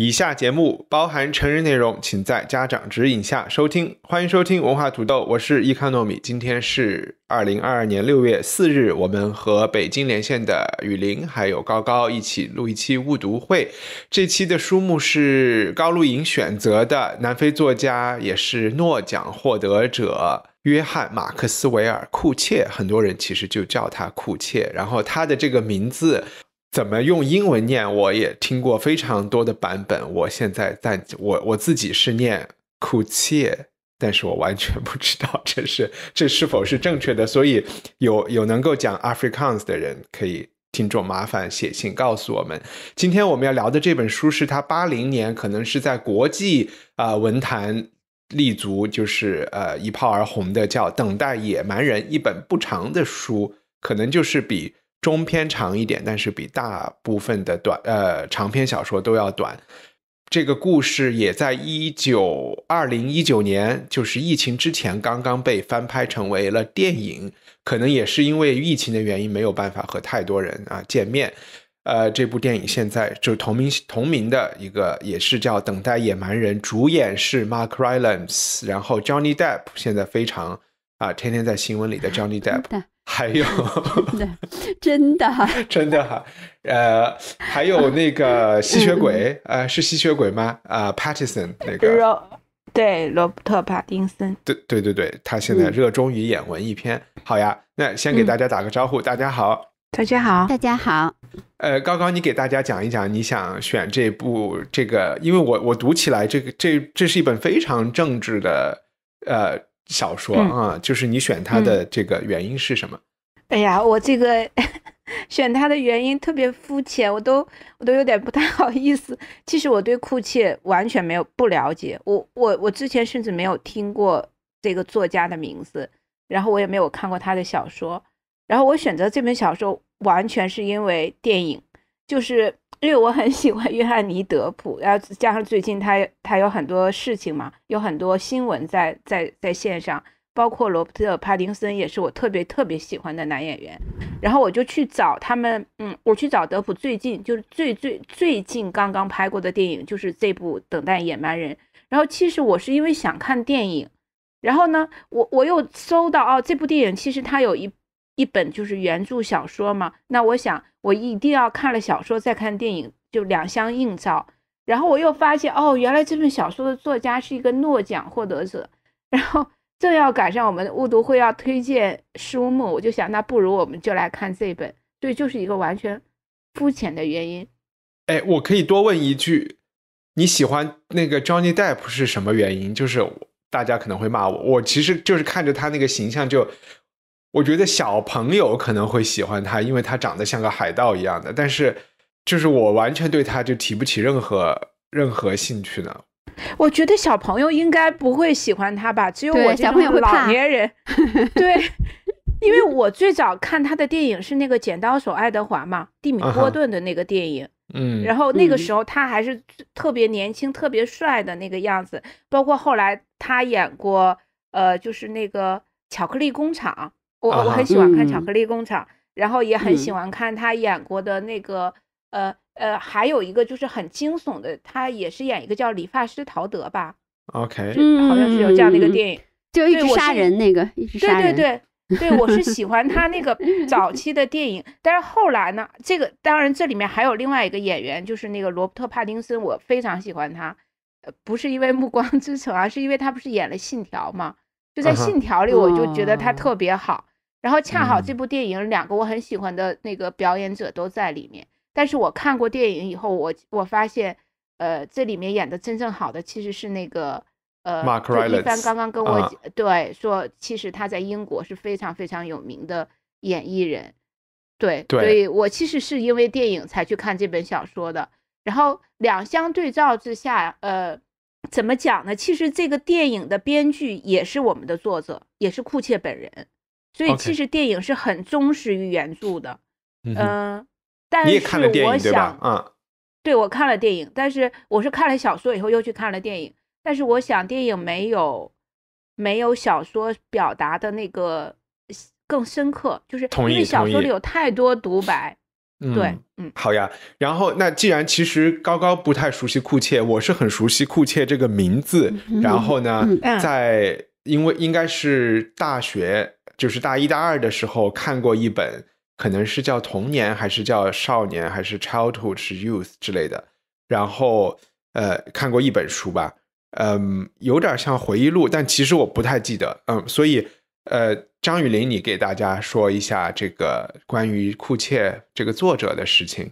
以下节目包含成人内容，请在家长指引下收听。欢迎收听文化土豆，我是易康糯米。今天是二零二二年六月四日，我们和北京连线的雨林还有高高一起录一期误读会。这期的书目是高露莹选择的南非作家，也是诺奖获得者约翰·马克斯韦尔·库切。很多人其实就叫他库切，然后他的这个名字。怎么用英文念？我也听过非常多的版本。我现在在我我自己是念“库切”，但是我完全不知道这是这是否是正确的。所以有有能够讲 Afrikaans 的人，可以听众麻烦写信告诉我们。今天我们要聊的这本书是他八零年可能是在国际啊文坛立足，就是呃一炮而红的，叫《等待野蛮人》。一本不长的书，可能就是比。中篇长一点，但是比大部分的短呃长篇小说都要短。这个故事也在一九二零一九年，就是疫情之前刚刚被翻拍成为了电影。可能也是因为疫情的原因，没有办法和太多人啊见面。呃，这部电影现在就同名同名的一个也是叫《等待野蛮人》，主演是 Mark Rylance，然后 Johnny Depp 现在非常。啊，天天在新闻里的 Johnny Depp，还有，真的，真的，真的，呃，还有那个吸血鬼，呃，是吸血鬼吗？啊，Paterson 那个，对，罗伯特·帕丁森，对，对，对，对，他现在热衷于演文艺片。好呀，那先给大家打个招呼，大家好，大家好，大家好。呃，刚刚你给大家讲一讲，你想选这部这个，因为我我读起来这个这这是一本非常政治的，呃。小说啊，就是你选他的这个原因是什么？哎呀，我这个 选他的原因特别肤浅，我都我都有点不太好意思。其实我对库切完全没有不了解，我我我之前甚至没有听过这个作家的名字，然后我也没有看过他的小说，然后我选择这本小说完全是因为电影。就是因为我很喜欢约翰尼·德普，然后加上最近他他有很多事情嘛，有很多新闻在在在线上，包括罗伯特·帕丁森也是我特别特别喜欢的男演员，然后我就去找他们，嗯，我去找德普最近就是最最最近刚刚拍过的电影就是这部《等待野蛮人》，然后其实我是因为想看电影，然后呢，我我又搜到哦这部电影其实它有一一本就是原著小说嘛，那我想。我一定要看了小说再看电影，就两相映照。然后我又发现，哦，原来这本小说的作家是一个诺奖获得者。然后正要赶上我们的雾读会要推荐书目，我就想，那不如我们就来看这本。对，就是一个完全肤浅的原因。哎，我可以多问一句，你喜欢那个 Johnny Depp 是什么原因？就是大家可能会骂我，我其实就是看着他那个形象就。我觉得小朋友可能会喜欢他，因为他长得像个海盗一样的。但是，就是我完全对他就提不起任何任何兴趣呢。我觉得小朋友应该不会喜欢他吧？只有我这个老年人。对，因为我最早看他的电影是那个《剪刀手爱德华》嘛，蒂米波顿的那个电影。嗯。然后那个时候他还是特别年轻、特别帅的那个样子。包括后来他演过，呃，就是那个《巧克力工厂》。我我很喜欢看《巧克力工厂》，然后也很喜欢看他演过的那个，呃呃，还有一个就是很惊悚的，他也是演一个叫理发师陶德吧？OK，好像是有这样的一个电影，就一直杀人那个，一直杀人。对对对对，我是喜欢他那个 早期的电影，但是后来呢，这个当然这里面还有另外一个演员，就是那个罗伯特·帕丁森，我非常喜欢他，不是因为《暮光之城》，而是因为他不是演了《信条》吗？就在信条里，我就觉得他特别好。然后恰好这部电影两个我很喜欢的那个表演者都在里面。但是我看过电影以后，我我发现，呃，这里面演的真正好的其实是那个，呃，一凡刚刚跟我对说，其实他在英国是非常非常有名的演艺人。对，对。所以我其实是因为电影才去看这本小说的。然后两相对照之下，呃。怎么讲呢？其实这个电影的编剧也是我们的作者，也是库切本人，所以其实电影是很忠实于原著的。嗯，但是我想，嗯、对我看了电影，但是我是看了小说以后又去看了电影，但是我想电影没有没有小说表达的那个更深刻，就是因为小说里有太多独白。嗯，对，嗯，好呀。然后，那既然其实高高不太熟悉库切，我是很熟悉库切这个名字。然后呢，在因为应该是大学，就是大一、大二的时候看过一本，可能是叫童年，还是叫少年，还是 childhood，是 youth 之类的。然后，呃，看过一本书吧，嗯，有点像回忆录，但其实我不太记得，嗯，所以。呃，张雨林，你给大家说一下这个关于库切这个作者的事情。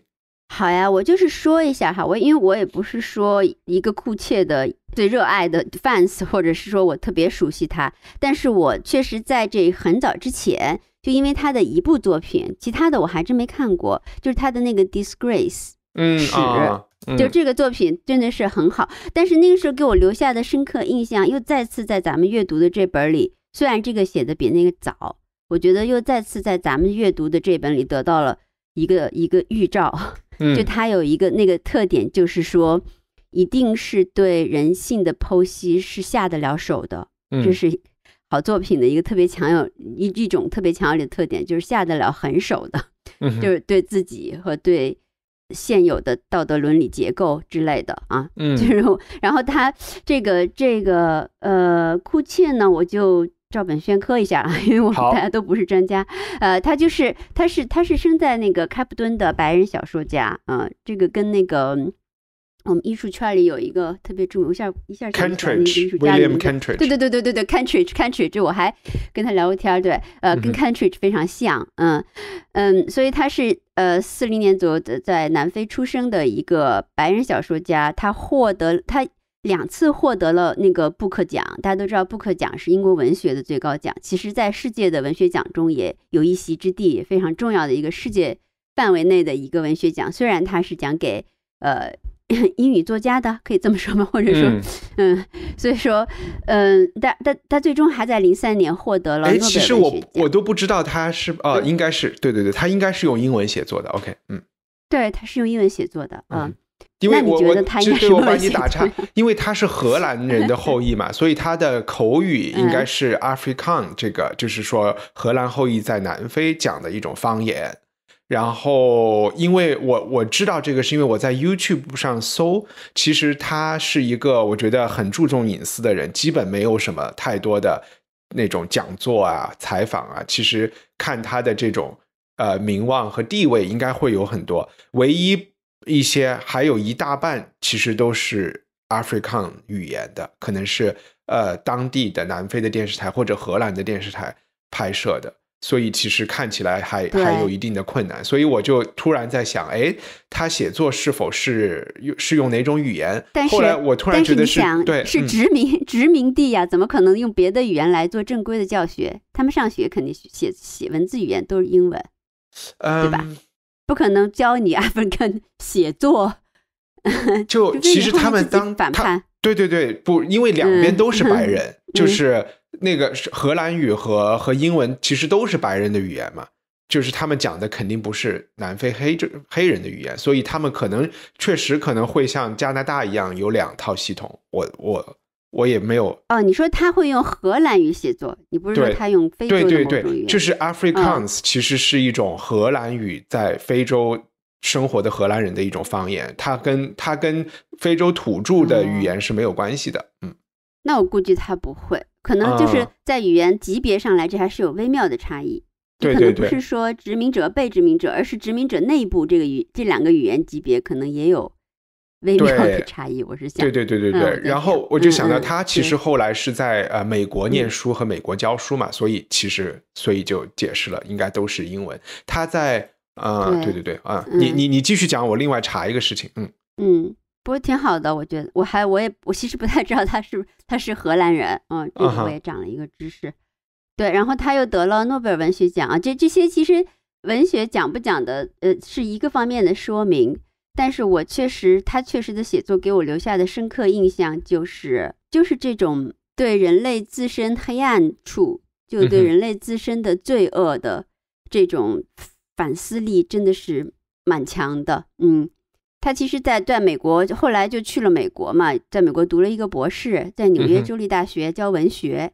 好呀，我就是说一下哈，我因为我也不是说一个库切的最热爱的 fans，或者是说我特别熟悉他，但是我确实在这很早之前就因为他的一部作品，其他的我还真没看过，就是他的那个《Disgrace》，嗯，耻，就这个作品真的是很好，但是那个时候给我留下的深刻印象，又再次在咱们阅读的这本里。虽然这个写的比那个早，我觉得又再次在咱们阅读的这本里得到了一个一个预兆，就他有一个那个特点，就是说一定是对人性的剖析是下得了手的，这是好作品的一个特别强有一一种特别强有力的特点，就是下得了狠手的，就是对自己和对现有的道德伦理结构之类的啊，就是然后他这个这个呃库切呢，我就。照本宣科一下，因为我们大家都不是专家，呃，他就是，他是，他是生在那个开普敦的白人小说家，嗯，这个跟那个我们艺术圈里有一个特别著名，一下一下叫什么名？艺术家？对对对对对对，Country Country，这我还跟他聊过天，对，呃，跟 Country 非常像，嗯嗯，所以他是呃四零年左右在南非出生的一个白人小说家，他获得他。两次获得了那个布克奖，大家都知道，布克奖是英国文学的最高奖，其实，在世界的文学奖中也有一席之地，非常重要的一个世界范围内的一个文学奖。虽然它是讲给呃 英语作家的，可以这么说吗？或者说，嗯，所以说，嗯，但但他最终还在零三年获得了。哎，其实我我都不知道他是呃，应该是对对对，他应该是用英文写作的。OK，嗯，对，他是用英文写作的，嗯。因为我我，其实我把你打岔，因为他是荷兰人的后裔嘛，所以他的口语应该是 a f r i c a n 这个，就是说荷兰后裔在南非讲的一种方言。然后，因为我我知道这个，是因为我在 YouTube 上搜。其实他是一个我觉得很注重隐私的人，基本没有什么太多的那种讲座啊、采访啊。其实看他的这种呃名望和地位，应该会有很多。唯一。一些还有一大半，其实都是 African 语言的，可能是呃当地的南非的电视台或者荷兰的电视台拍摄的，所以其实看起来还还有一定的困难。所以我就突然在想，哎，他写作是否是用是用哪种语言？但是，我突然觉得是殖民殖民地呀，怎么可能用别的语言来做正规的教学？他们上学肯定写写文字语言都是英文，对吧？不可能教你阿芬 n 写作，就 其实他们当反叛，对对对，不，因为两边都是白人，就是那个荷兰语和和英文其实都是白人的语言嘛，就是他们讲的肯定不是南非黑这黑人的语言，所以他们可能确实可能会像加拿大一样有两套系统，我我。我也没有哦，你说他会用荷兰语写作？你不是说他用非洲某对语就是 Afrikaans，其实是一种荷兰语，在非洲生活的荷兰人的一种方言，它跟它跟非洲土著的语言是没有关系的。嗯，那我估计他不会，可能就是在语言级别上来，这还是有微妙的差异。对，可能不是说殖民者被殖民者，而是殖民者内部这个语这两个语言级别可能也有。微妙的差异，我是想对对对对对，然后我就想到他其实后来是在呃美国念书和美国教书嘛，所以其实所以就解释了应该都是英文。他在啊，对对对啊，你你你继续讲，我另外查一个事情。嗯嗯，不过挺好的，我觉得我还我也我其实不太知道他是他是荷兰人，嗯，这个我也长了一个知识。对，然后他又得了诺贝尔文学奖啊，这这些其实文学奖不奖的呃是一个方面的说明。但是我确实，他确实的写作给我留下的深刻印象就是，就是这种对人类自身黑暗处，就对人类自身的罪恶的这种反思力真的是蛮强的。嗯，他其实，在在美国，后来就去了美国嘛，在美国读了一个博士，在纽约州立大学教文学。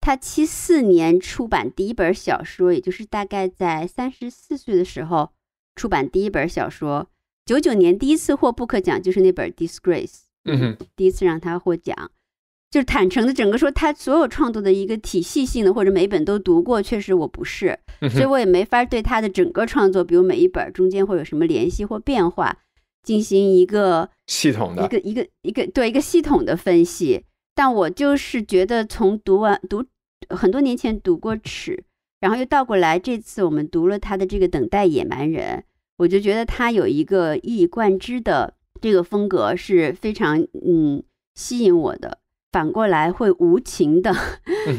他七四年出版第一本小说，也就是大概在三十四岁的时候出版第一本小说。九九年第一次获布克奖就是那本《Disgrace》，嗯哼，第一次让他获奖，就是坦诚的整个说他所有创作的一个体系性的，或者每一本都读过，确实我不是，所以我也没法对他的整个创作，比如每一本中间会有什么联系或变化，进行一个系统的、一个一个一个对一个系统的分析。但我就是觉得从读完读很多年前读过《尺》，然后又倒过来，这次我们读了他的这个《等待野蛮人》。我就觉得他有一个一以贯之的这个风格是非常嗯吸引我的。反过来会无情的，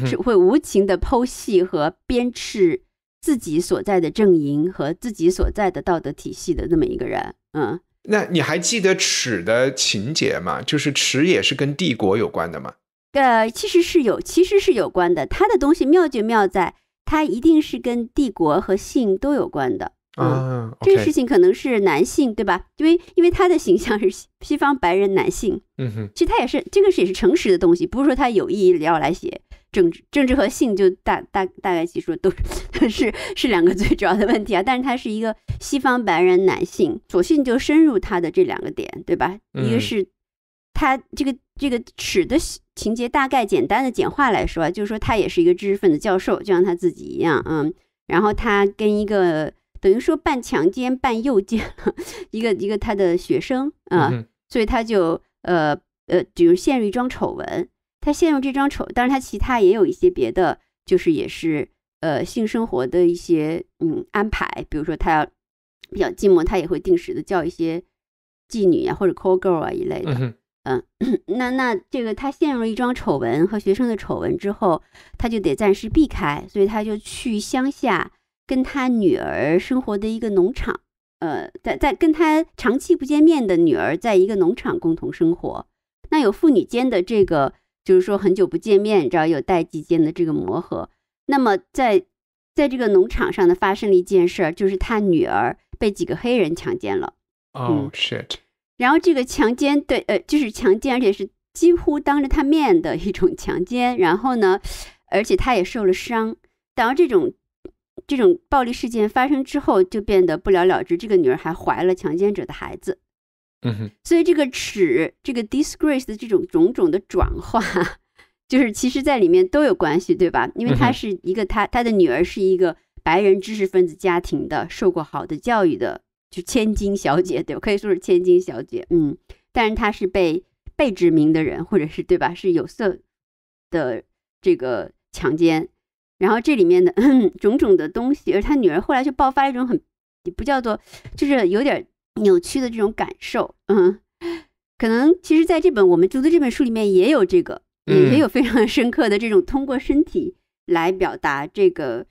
是会无情的剖析和鞭笞自己所在的阵营和自己所在的道德体系的那么一个人。嗯，那你还记得耻的情节吗？就是耻也是跟帝国有关的吗？呃，其实是有，其实是有关的。他的东西妙就妙在，他一定是跟帝国和性都有关的。啊，这个事情可能是男性对吧？因为因为他的形象是西方白人男性，嗯哼，其实他也是这个是也是诚实的东西，不是说他有意要来写政治政治和性就大大大概其说都是 是两个最主要的问题啊。但是他是一个西方白人男性，索性就深入他的这两个点，对吧？一个是他这个这个史的情节，大概简单的简化来说，就是说他也是一个知识分子教授，就像他自己一样，嗯，然后他跟一个。等于说，半强奸半诱奸，一个一个他的学生啊，所以他就呃呃，比如陷入一桩丑闻，他陷入这桩丑，但是他其他也有一些别的，就是也是呃性生活的一些嗯安排，比如说他要比较寂寞，他也会定时的叫一些妓女啊或者 call girl 啊一类的，嗯，那那这个他陷入了一桩丑闻和学生的丑闻之后，他就得暂时避开，所以他就去乡下。跟他女儿生活的一个农场，呃，在在跟他长期不见面的女儿在一个农场共同生活，那有父女间的这个，就是说很久不见面，知道有代际间的这个磨合。那么在在这个农场上呢，发生了一件事儿，就是他女儿被几个黑人强奸了。哦 shit！然后这个强奸对，呃，就是强奸，而且是几乎当着他面的一种强奸。然后呢，而且他也受了伤。然后这种。这种暴力事件发生之后，就变得不了了之。这个女儿还怀了强奸者的孩子，嗯哼。所以这个耻，这个 disgrace，的这种种种的转化，就是其实在里面都有关系，对吧？因为她是一个，她她的女儿是一个白人知识分子家庭的，受过好的教育的，就千金小姐，对，可以说是千金小姐，嗯。但是她是被被殖民的人，或者是对吧？是有色的这个强奸。然后这里面的 种种的东西，而他女儿后来就爆发一种很不叫做，就是有点扭曲的这种感受，嗯，可能其实在这本我们读的这本书里面也有这个，也有非常 深刻的这种通过身体来表达这个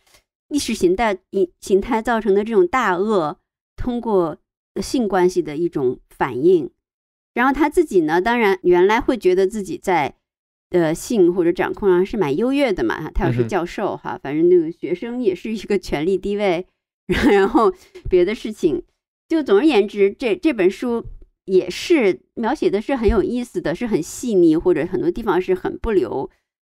意识形态、影形态造成的这种大恶，通过性关系的一种反应。然后他自己呢，当然原来会觉得自己在。呃性或者掌控上是蛮优越的嘛他要是教授哈，反正那个学生也是一个权力低位，然后别的事情，就总而言之，这这本书也是描写的是很有意思的，是很细腻，或者很多地方是很不留，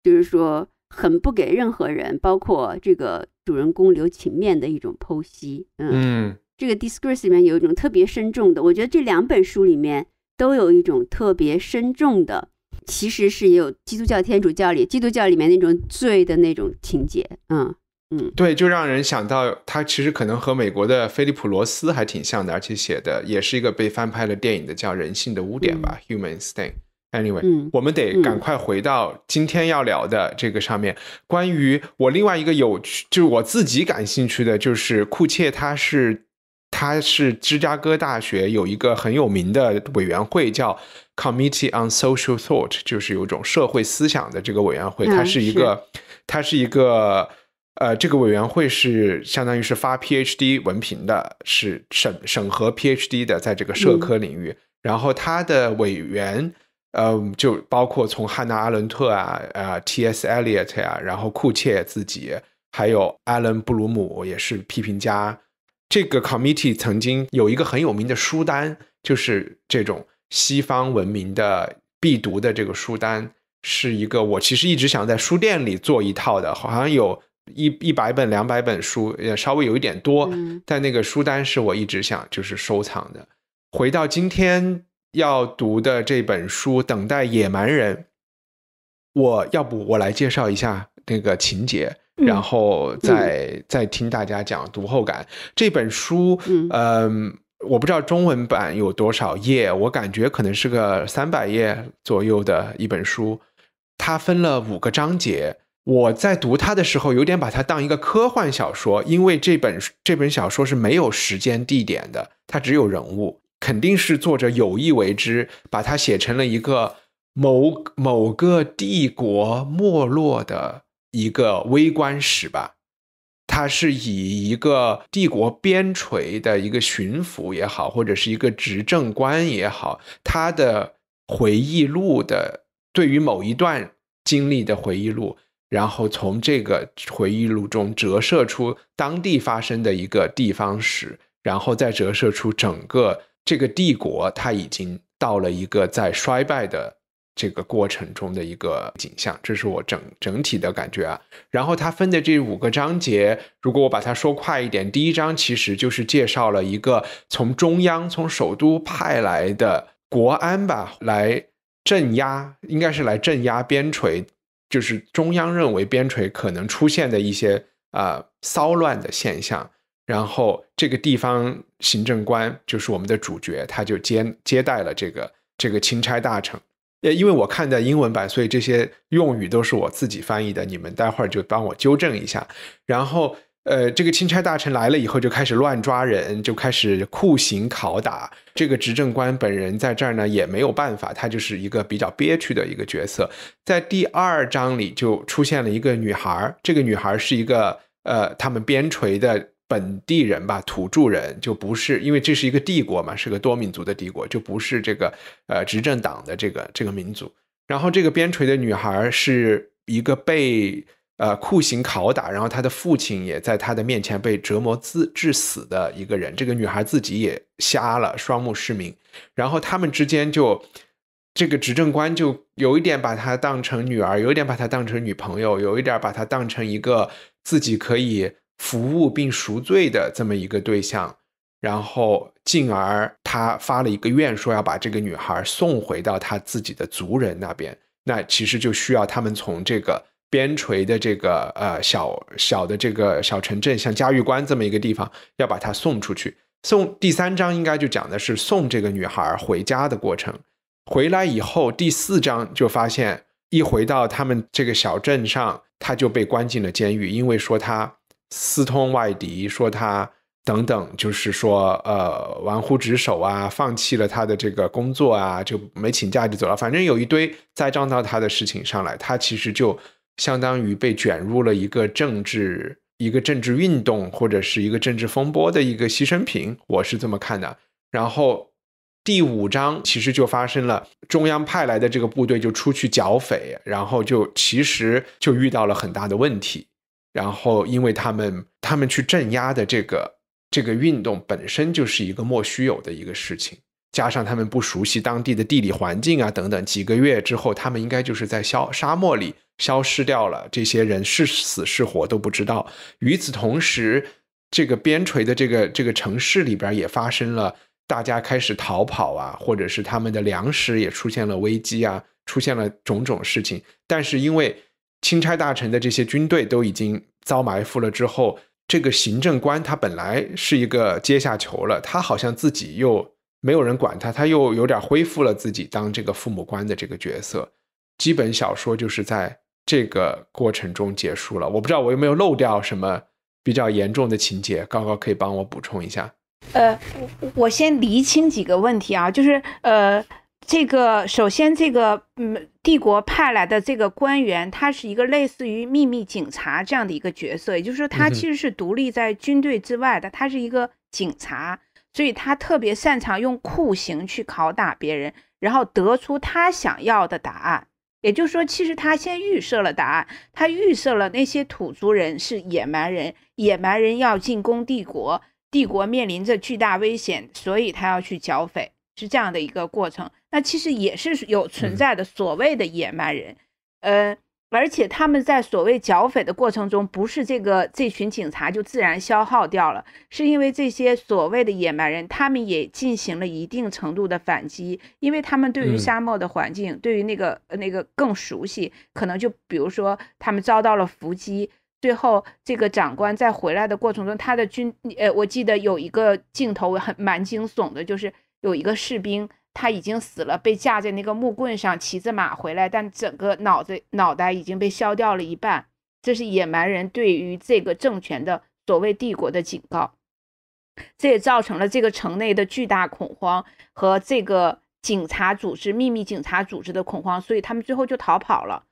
就是说很不给任何人，包括这个主人公留情面的一种剖析。嗯，这个《Discourse》里面有一种特别深重的，我觉得这两本书里面都有一种特别深重的。其实是也有基督教、天主教里，基督教里面那种罪的那种情节，嗯嗯，对，就让人想到他其实可能和美国的菲利普·罗斯还挺像的，而且写的也是一个被翻拍了电影的，叫《人性的污点》吧，《Human Stain》。Anyway，我们得赶快回到今天要聊的这个上面。关于我另外一个有趣，就是我自己感兴趣的就是库切，他是。他是芝加哥大学有一个很有名的委员会，叫 Committee on Social Thought，就是有一种社会思想的这个委员会。它是一个，它是一个，呃，这个委员会是相当于是发 Ph D 文凭的，是审审核 Ph D 的，在这个社科领域。然后它的委员，嗯，就包括从汉娜·阿伦特啊，呃，T. S. Eliot 啊，然后库切自己，还有艾伦·布鲁姆，也是批评家。这个 committee 曾经有一个很有名的书单，就是这种西方文明的必读的这个书单，是一个我其实一直想在书店里做一套的，好像有一一百本两百本书，也稍微有一点多。但那个书单是我一直想就是收藏的。回到今天要读的这本书，《等待野蛮人》，我要不我来介绍一下那个情节。然后再再听大家讲读后感这本书，嗯，我不知道中文版有多少页，我感觉可能是个三百页左右的一本书。它分了五个章节。我在读它的时候，有点把它当一个科幻小说，因为这本这本小说是没有时间地点的，它只有人物，肯定是作者有意为之，把它写成了一个某某个帝国没落的。一个微观史吧，它是以一个帝国边陲的一个巡抚也好，或者是一个执政官也好，他的回忆录的对于某一段经历的回忆录，然后从这个回忆录中折射出当地发生的一个地方史，然后再折射出整个这个帝国，它已经到了一个在衰败的。这个过程中的一个景象，这是我整整体的感觉啊。然后他分的这五个章节，如果我把它说快一点，第一章其实就是介绍了一个从中央从首都派来的国安吧，来镇压，应该是来镇压边陲，就是中央认为边陲可能出现的一些啊骚乱的现象。然后这个地方行政官就是我们的主角，他就接接待了这个这个钦差大臣。因为我看的英文版，所以这些用语都是我自己翻译的，你们待会儿就帮我纠正一下。然后，呃，这个钦差大臣来了以后，就开始乱抓人，就开始酷刑拷打。这个执政官本人在这儿呢，也没有办法，他就是一个比较憋屈的一个角色。在第二章里就出现了一个女孩这个女孩是一个呃，他们边陲的。本地人吧，土著人就不是，因为这是一个帝国嘛，是个多民族的帝国，就不是这个呃执政党的这个这个民族。然后这个边陲的女孩是一个被呃酷刑拷打，然后她的父亲也在她的面前被折磨致致死的一个人。这个女孩自己也瞎了，双目失明。然后他们之间就这个执政官就有一点把她当成女儿，有一点把她当成女朋友，有一点把她当成一个自己可以。服务并赎罪的这么一个对象，然后进而他发了一个愿，说要把这个女孩送回到他自己的族人那边。那其实就需要他们从这个边陲的这个呃小小的这个小城镇，像嘉峪关这么一个地方，要把她送出去。送第三章应该就讲的是送这个女孩回家的过程。回来以后，第四章就发现，一回到他们这个小镇上，他就被关进了监狱，因为说他。私通外敌，说他等等，就是说，呃，玩忽职守啊，放弃了他的这个工作啊，就没请假就走了，反正有一堆栽赃到他的事情上来，他其实就相当于被卷入了一个政治、一个政治运动或者是一个政治风波的一个牺牲品，我是这么看的。然后第五章其实就发生了，中央派来的这个部队就出去剿匪，然后就其实就遇到了很大的问题。然后，因为他们他们去镇压的这个这个运动本身就是一个莫须有的一个事情，加上他们不熟悉当地的地理环境啊，等等。几个月之后，他们应该就是在消沙漠里消失掉了。这些人是死是活都不知道。与此同时，这个边陲的这个这个城市里边也发生了，大家开始逃跑啊，或者是他们的粮食也出现了危机啊，出现了种种事情。但是因为。钦差大臣的这些军队都已经遭埋伏了，之后这个行政官他本来是一个阶下囚了，他好像自己又没有人管他，他又有点恢复了自己当这个父母官的这个角色。基本小说就是在这个过程中结束了。我不知道我有没有漏掉什么比较严重的情节，高高可以帮我补充一下。呃，我我先厘清几个问题啊，就是呃，这个首先这个嗯。帝国派来的这个官员，他是一个类似于秘密警察这样的一个角色，也就是说，他其实是独立在军队之外的，他是一个警察，所以他特别擅长用酷刑去拷打别人，然后得出他想要的答案。也就是说，其实他先预设了答案，他预设了那些土族人是野蛮人，野蛮人要进攻帝国，帝国面临着巨大危险，所以他要去剿匪，是这样的一个过程。那其实也是有存在的，所谓的野蛮人，呃，而且他们在所谓剿匪的过程中，不是这个这群警察就自然消耗掉了，是因为这些所谓的野蛮人，他们也进行了一定程度的反击，因为他们对于沙漠的环境，对于那个那个更熟悉，可能就比如说他们遭到了伏击，最后这个长官在回来的过程中，他的军，呃，我记得有一个镜头很蛮惊悚的，就是有一个士兵。他已经死了，被架在那个木棍上，骑着马回来，但整个脑子脑袋已经被削掉了一半。这是野蛮人对于这个政权的所谓帝国的警告，这也造成了这个城内的巨大恐慌和这个警察组织、秘密警察组织的恐慌。所以他们最后就逃跑了，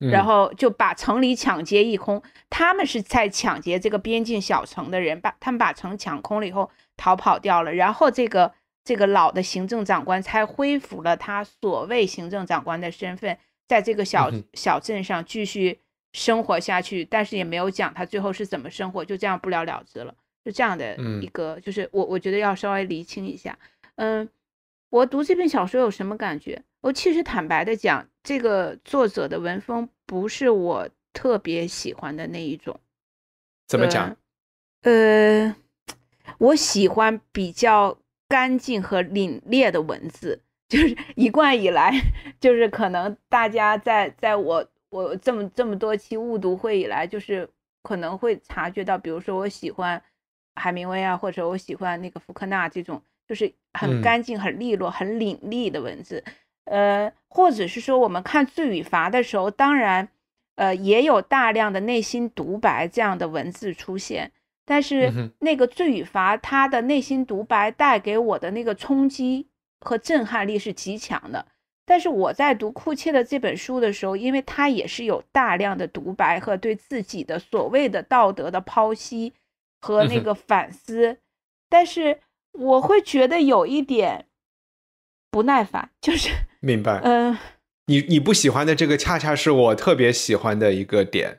然后就把城里抢劫一空。他们是在抢劫这个边境小城的人，把他们把城抢空了以后逃跑掉了，然后这个。这个老的行政长官才恢复了他所谓行政长官的身份，在这个小小镇上继续生活下去，但是也没有讲他最后是怎么生活，就这样不了了之了。就这样的一个，就是我我觉得要稍微厘清一下。嗯，我读这篇小说有什么感觉？我其实坦白的讲，这个作者的文风不是我特别喜欢的那一种。怎么讲？呃，我喜欢比较。干净和凛冽的文字，就是 一贯以来，就是可能大家在在我我这么这么多期误读会以来，就是可能会察觉到，比如说我喜欢海明威啊，或者我喜欢那个福克纳这种，就是很干净、很利落、很凛冽的文字，呃，或者是说我们看《罪与罚》的时候，当然，呃，也有大量的内心独白这样的文字出现。但是那个罪与罚，他的内心独白带给我的那个冲击和震撼力是极强的。但是我在读库切的这本书的时候，因为他也是有大量的独白和对自己的所谓的道德的剖析和那个反思，但是我会觉得有一点不耐烦，就是明白，嗯，你你不喜欢的这个，恰恰是我特别喜欢的一个点。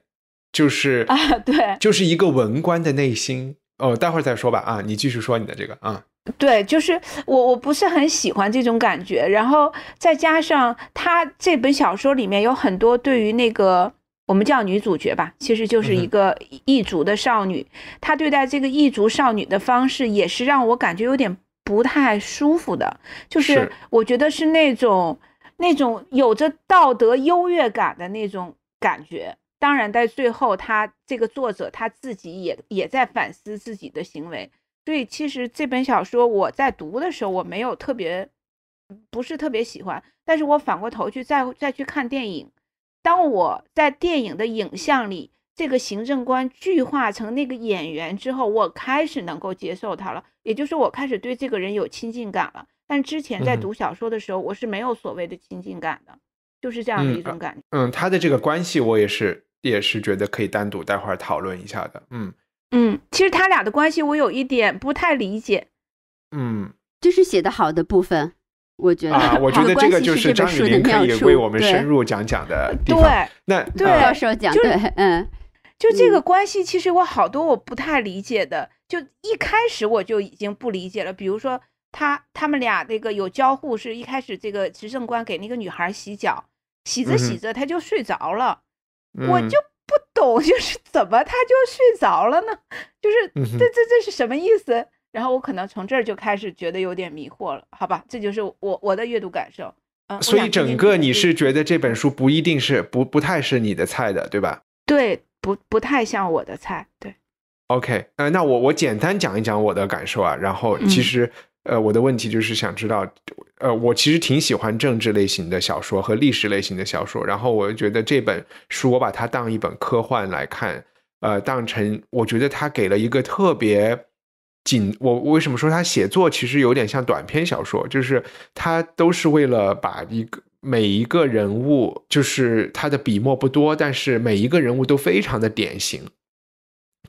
就是啊，对，就是一个文官的内心哦。待会儿再说吧啊，你继续说你的这个啊。对，就是我我不是很喜欢这种感觉。然后再加上他这本小说里面有很多对于那个我们叫女主角吧，其实就是一个异族的少女，她对待这个异族少女的方式也是让我感觉有点不太舒服的。就是我觉得是那种那种有着道德优越感的那种感觉。当然，在最后，他这个作者他自己也也在反思自己的行为，所以其实这本小说我在读的时候，我没有特别，不是特别喜欢。但是我反过头去再再去看电影，当我在电影的影像里，这个行政官具化成那个演员之后，我开始能够接受他了，也就是我开始对这个人有亲近感了。但之前在读小说的时候，我是没有所谓的亲近感的，就是这样的一种感觉。嗯，他的这个关系，我也是。也是觉得可以单独待会儿讨论一下的，嗯嗯，其实他俩的关系我有一点不太理解，嗯，就是写的好的部分，我觉得，我觉得这个就是张雨林可以为我们深入讲讲的。对，那教授讲对，嗯，就这个关系，其实我好多我不太理解的，就一开始我就已经不理解了，比如说他他们俩那个有交互，是一开始这个执政官给那个女孩洗脚，洗着洗着他就睡着了。我就不懂，就是怎么他就睡着了呢？就是这这这是什么意思？然后我可能从这儿就开始觉得有点迷惑了，好吧？这就是我我的阅读感受。嗯，所以整个你是觉得这本书不一定是不不太是你的菜的，对吧？对，不不太像我的菜。对。OK，呃，那我我简单讲一讲我的感受啊，然后其实。呃，我的问题就是想知道，呃，我其实挺喜欢政治类型的小说和历史类型的小说，然后我又觉得这本书我把它当一本科幻来看，呃，当成我觉得它给了一个特别紧，我为什么说它写作其实有点像短篇小说，就是它都是为了把一个每一个人物，就是他的笔墨不多，但是每一个人物都非常的典型。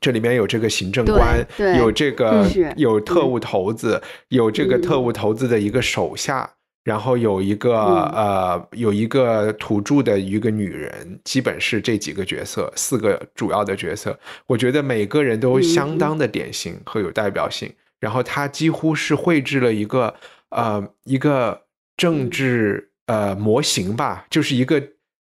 这里面有这个行政官，有这个有特务头子，有这个特务头子的一个手下，然后有一个呃，有一个土著的一个女人，基本是这几个角色，四个主要的角色。我觉得每个人都相当的典型和有代表性。然后他几乎是绘制了一个呃一个政治呃模型吧，就是一个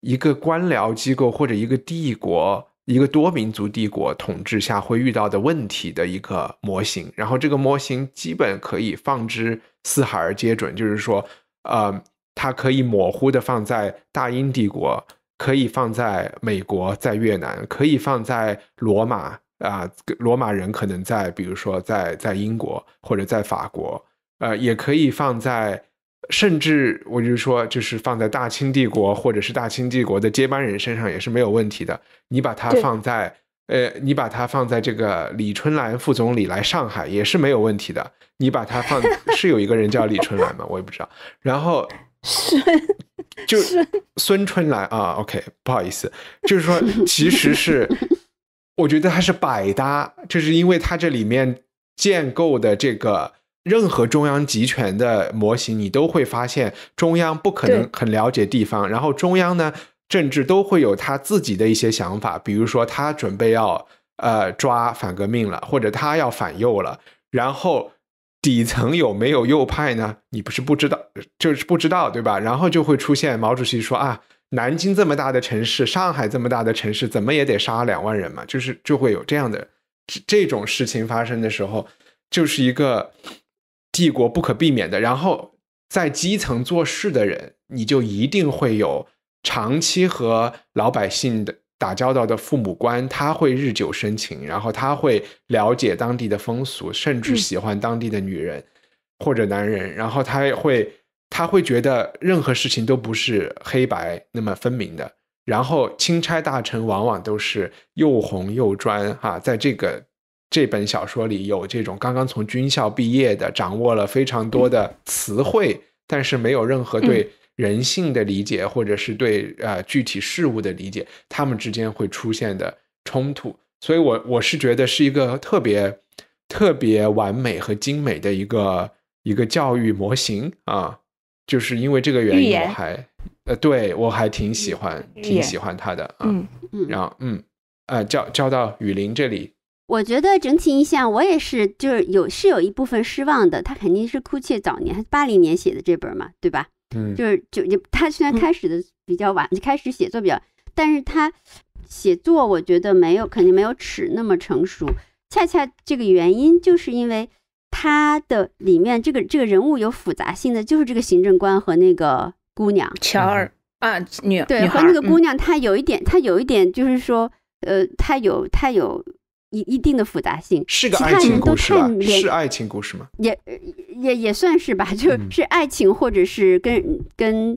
一个官僚机构或者一个帝国。一个多民族帝国统治下会遇到的问题的一个模型，然后这个模型基本可以放之四海而皆准，就是说，呃，它可以模糊的放在大英帝国，可以放在美国，在越南，可以放在罗马啊，罗马人可能在，比如说在在英国或者在法国，呃，也可以放在。甚至我就说，就是放在大清帝国，或者是大清帝国的接班人身上也是没有问题的。你把它放在，呃，你把它放在这个李春兰副总理来上海也是没有问题的。你把它放 是有一个人叫李春兰吗？我也不知道。然后是就 孙春兰啊。OK，不好意思，就是说其实是，我觉得他是百搭，就是因为他这里面建构的这个。任何中央集权的模型，你都会发现中央不可能很了解地方，然后中央呢，政治都会有他自己的一些想法，比如说他准备要呃抓反革命了，或者他要反右了，然后底层有没有右派呢？你不是不知道，就是不知道对吧？然后就会出现毛主席说啊，南京这么大的城市，上海这么大的城市，怎么也得杀两万人嘛，就是就会有这样的这种事情发生的时候，就是一个。帝国不可避免的，然后在基层做事的人，你就一定会有长期和老百姓的打交道的父母官，他会日久生情，然后他会了解当地的风俗，甚至喜欢当地的女人或者男人，然后他会他会觉得任何事情都不是黑白那么分明的，然后钦差大臣往往都是又红又专哈，在这个。这本小说里有这种刚刚从军校毕业的，掌握了非常多的词汇，但是没有任何对人性的理解，或者是对呃具体事物的理解，他们之间会出现的冲突。所以，我我是觉得是一个特别特别完美和精美的一个一个教育模型啊，就是因为这个原因，我还呃对我还挺喜欢挺喜欢他的啊。然后嗯呃，叫教到雨林这里。我觉得整体印象，我也是，就是有是有一部分失望的。他肯定是库切早年，他八零年写的这本嘛，对吧？嗯，就是就就他虽然开始的比较晚，开始写作比较，但是他写作我觉得没有，肯定没有尺那么成熟。恰恰这个原因，就是因为他的里面这个这个人物有复杂性的，就是这个行政官和那个姑娘乔尔啊，女对和那个姑娘，她有一点，她有一点就是说，呃，她有她有。一一定的复杂性，是个爱情故事吧？是爱情故事吗？也也也算是吧，就是爱情，或者是跟跟，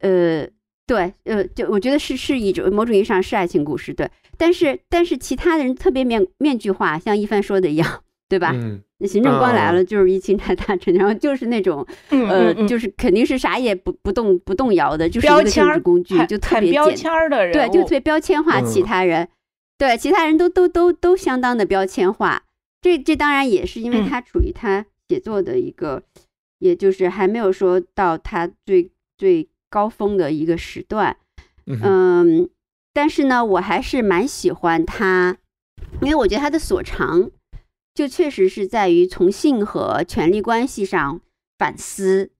呃，对，呃，就我觉得是是一种某种意义上是爱情故事，对。但是但是其他的人特别面面具化，像一帆说的一样，对吧？那行政官来了就是一钦差大臣，然后就是那种，呃，就是肯定是啥也不不动不动摇的，就是标签工具，就特别标签的人，对，就特别标签化其他人。对其他人都都都都相当的标签化，这这当然也是因为他处于他写作的一个，也就是还没有说到他最最高峰的一个时段，嗯，但是呢，我还是蛮喜欢他，因为我觉得他的所长就确实是在于从性和权力关系上反思，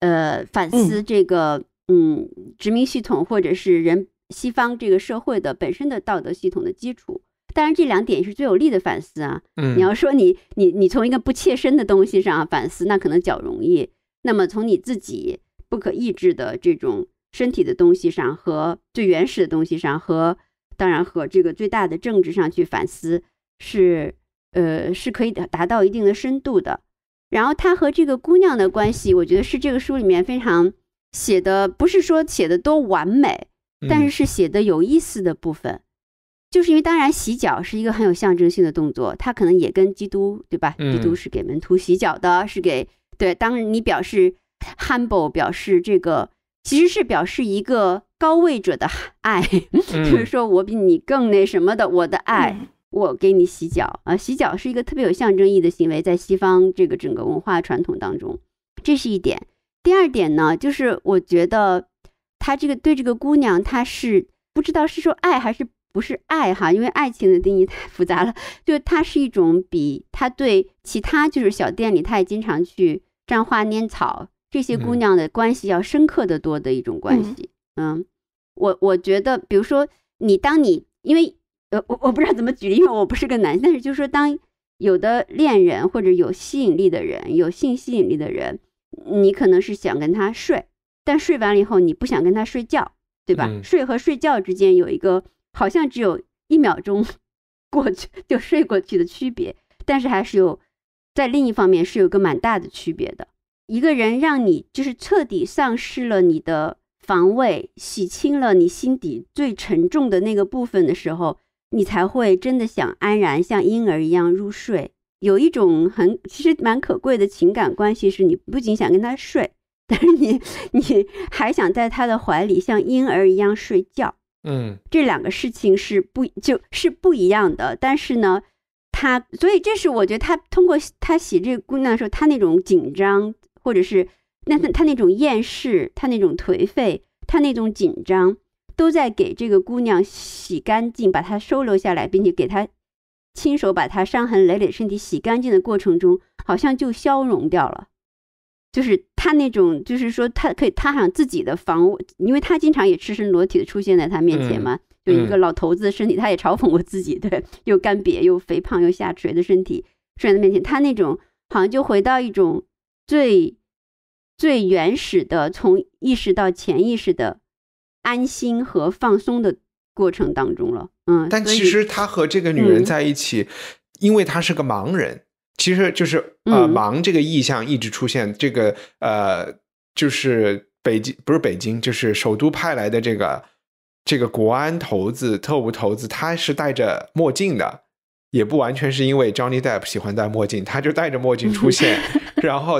呃，反思这个嗯殖民系统或者是人。西方这个社会的本身的道德系统的基础，当然这两点是最有力的反思啊。嗯，你要说你你你从一个不切身的东西上反思，那可能较容易。那么从你自己不可抑制的这种身体的东西上，和最原始的东西上，和当然和这个最大的政治上去反思，是呃是可以达到一定的深度的。然后他和这个姑娘的关系，我觉得是这个书里面非常写的，不是说写的多完美。但是是写的有意思的部分，就是因为当然洗脚是一个很有象征性的动作，它可能也跟基督对吧？基督是给门徒洗脚的，是给对，当你表示 humble，表示这个其实是表示一个高位者的 爱，就是说我比你更那什么的，我的爱我给你洗脚啊，洗脚是一个特别有象征意义的行为，在西方这个整个文化传统当中，这是一点。第二点呢，就是我觉得。他这个对这个姑娘，他是不知道是说爱还是不是爱哈，因为爱情的定义太复杂了。就他是一种比他对其他就是小店里他也经常去沾花拈草这些姑娘的关系要深刻的多的一种关系。嗯，我我觉得，比如说你当你因为呃我我不知道怎么举例，因为我不是个男，性，但是就是说当有的恋人或者有吸引力的人、有性吸引力的人，你可能是想跟他睡。但睡完了以后，你不想跟他睡觉，对吧？睡和睡觉之间有一个好像只有一秒钟 过去就睡过去的区别，但是还是有在另一方面是有个蛮大的区别的。一个人让你就是彻底丧失了你的防卫，洗清了你心底最沉重的那个部分的时候，你才会真的想安然像婴儿一样入睡。有一种很其实蛮可贵的情感关系是你不仅想跟他睡。但是你，你还想在他的怀里像婴儿一样睡觉？嗯，这两个事情是不就是不一样的。但是呢，他所以这是我觉得他通过他洗这个姑娘的时候，他那种紧张，或者是那他他那种厌世，他那种颓废，他那种紧张，都在给这个姑娘洗干净，把她收留下来，并且给她。亲手把她伤痕累累身体洗干净的过程中，好像就消融掉了。就是他那种，就是说他可以，他想自己的房屋，因为他经常也赤身裸体的出现在他面前嘛，就一个老头子身体，他也嘲讽过自己，对，又干瘪又肥胖又下垂的身体出现在面前，他那种好像就回到一种最最原始的，从意识到潜意识的安心和放松的过程当中了，嗯。但其实他和这个女人在一起，因为他是个盲人。其实就是啊，忙这个意象一直出现。这个呃，就是北京不是北京，就是首都派来的这个这个国安头子、特务头子，他是戴着墨镜的。也不完全是因为 Johnny Depp 喜欢戴墨镜，他就戴着墨镜出现。然后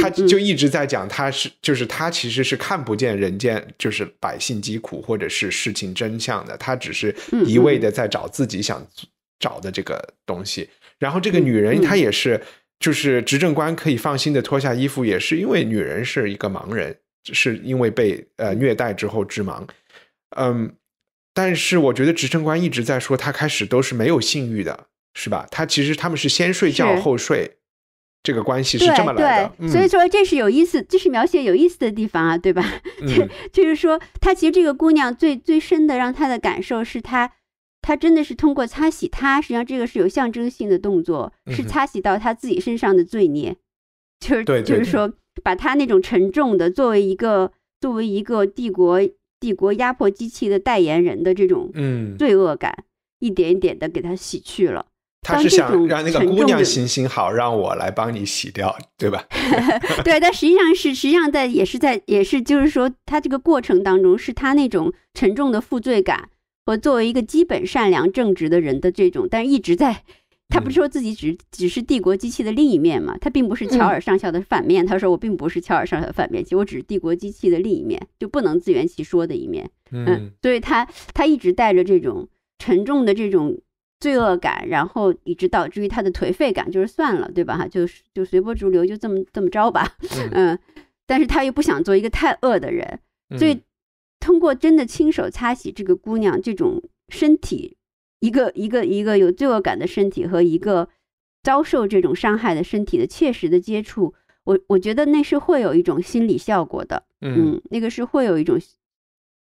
他就一直在讲，他是就是他其实是看不见人间，就是百姓疾苦或者是事情真相的。他只是一味的在找自己想找的这个东西。然后这个女人她也是，就是执政官可以放心的脱下衣服，也是因为女人是一个盲人，是因为被呃虐待之后致盲。嗯，但是我觉得执政官一直在说他开始都是没有性欲的，是吧？他其实他们是先睡觉后睡，这个关系是这么来的。对，所以说这是有意思，这是描写有意思的地方啊，对吧？嗯，就是说他其实这个姑娘最最深的让他的感受是她。他真的是通过擦洗他，实际上这个是有象征性的动作，是擦洗到他自己身上的罪孽，就是就是说把他那种沉重的作为一个作为一个帝国帝国压迫机器的代言人的这种罪恶感，一点一点的给他洗去了。他是想让那个姑娘行行好，让我来帮你洗掉，对吧？对，但实际上是实际上在也是在也是就是说他这个过程当中是他那种沉重的负罪感。我作为一个基本善良正直的人的这种，但是一直在，他不是说自己只只是帝国机器的另一面嘛？他并不是乔尔上校的反面。他说我并不是乔尔上校的反面，其实我只是帝国机器的另一面，就不能自圆其说的一面。嗯，所以他他一直带着这种沉重的这种罪恶感，然后一直导致于他的颓废感，就是算了，对吧？哈，就是就随波逐流，就这么这么着吧。嗯，但是他又不想做一个太恶的人，所以。通过真的亲手擦洗这个姑娘这种身体，一个一个一个有罪恶感的身体和一个遭受这种伤害的身体的切实的接触，我我觉得那是会有一种心理效果的，嗯，那个是会有一种，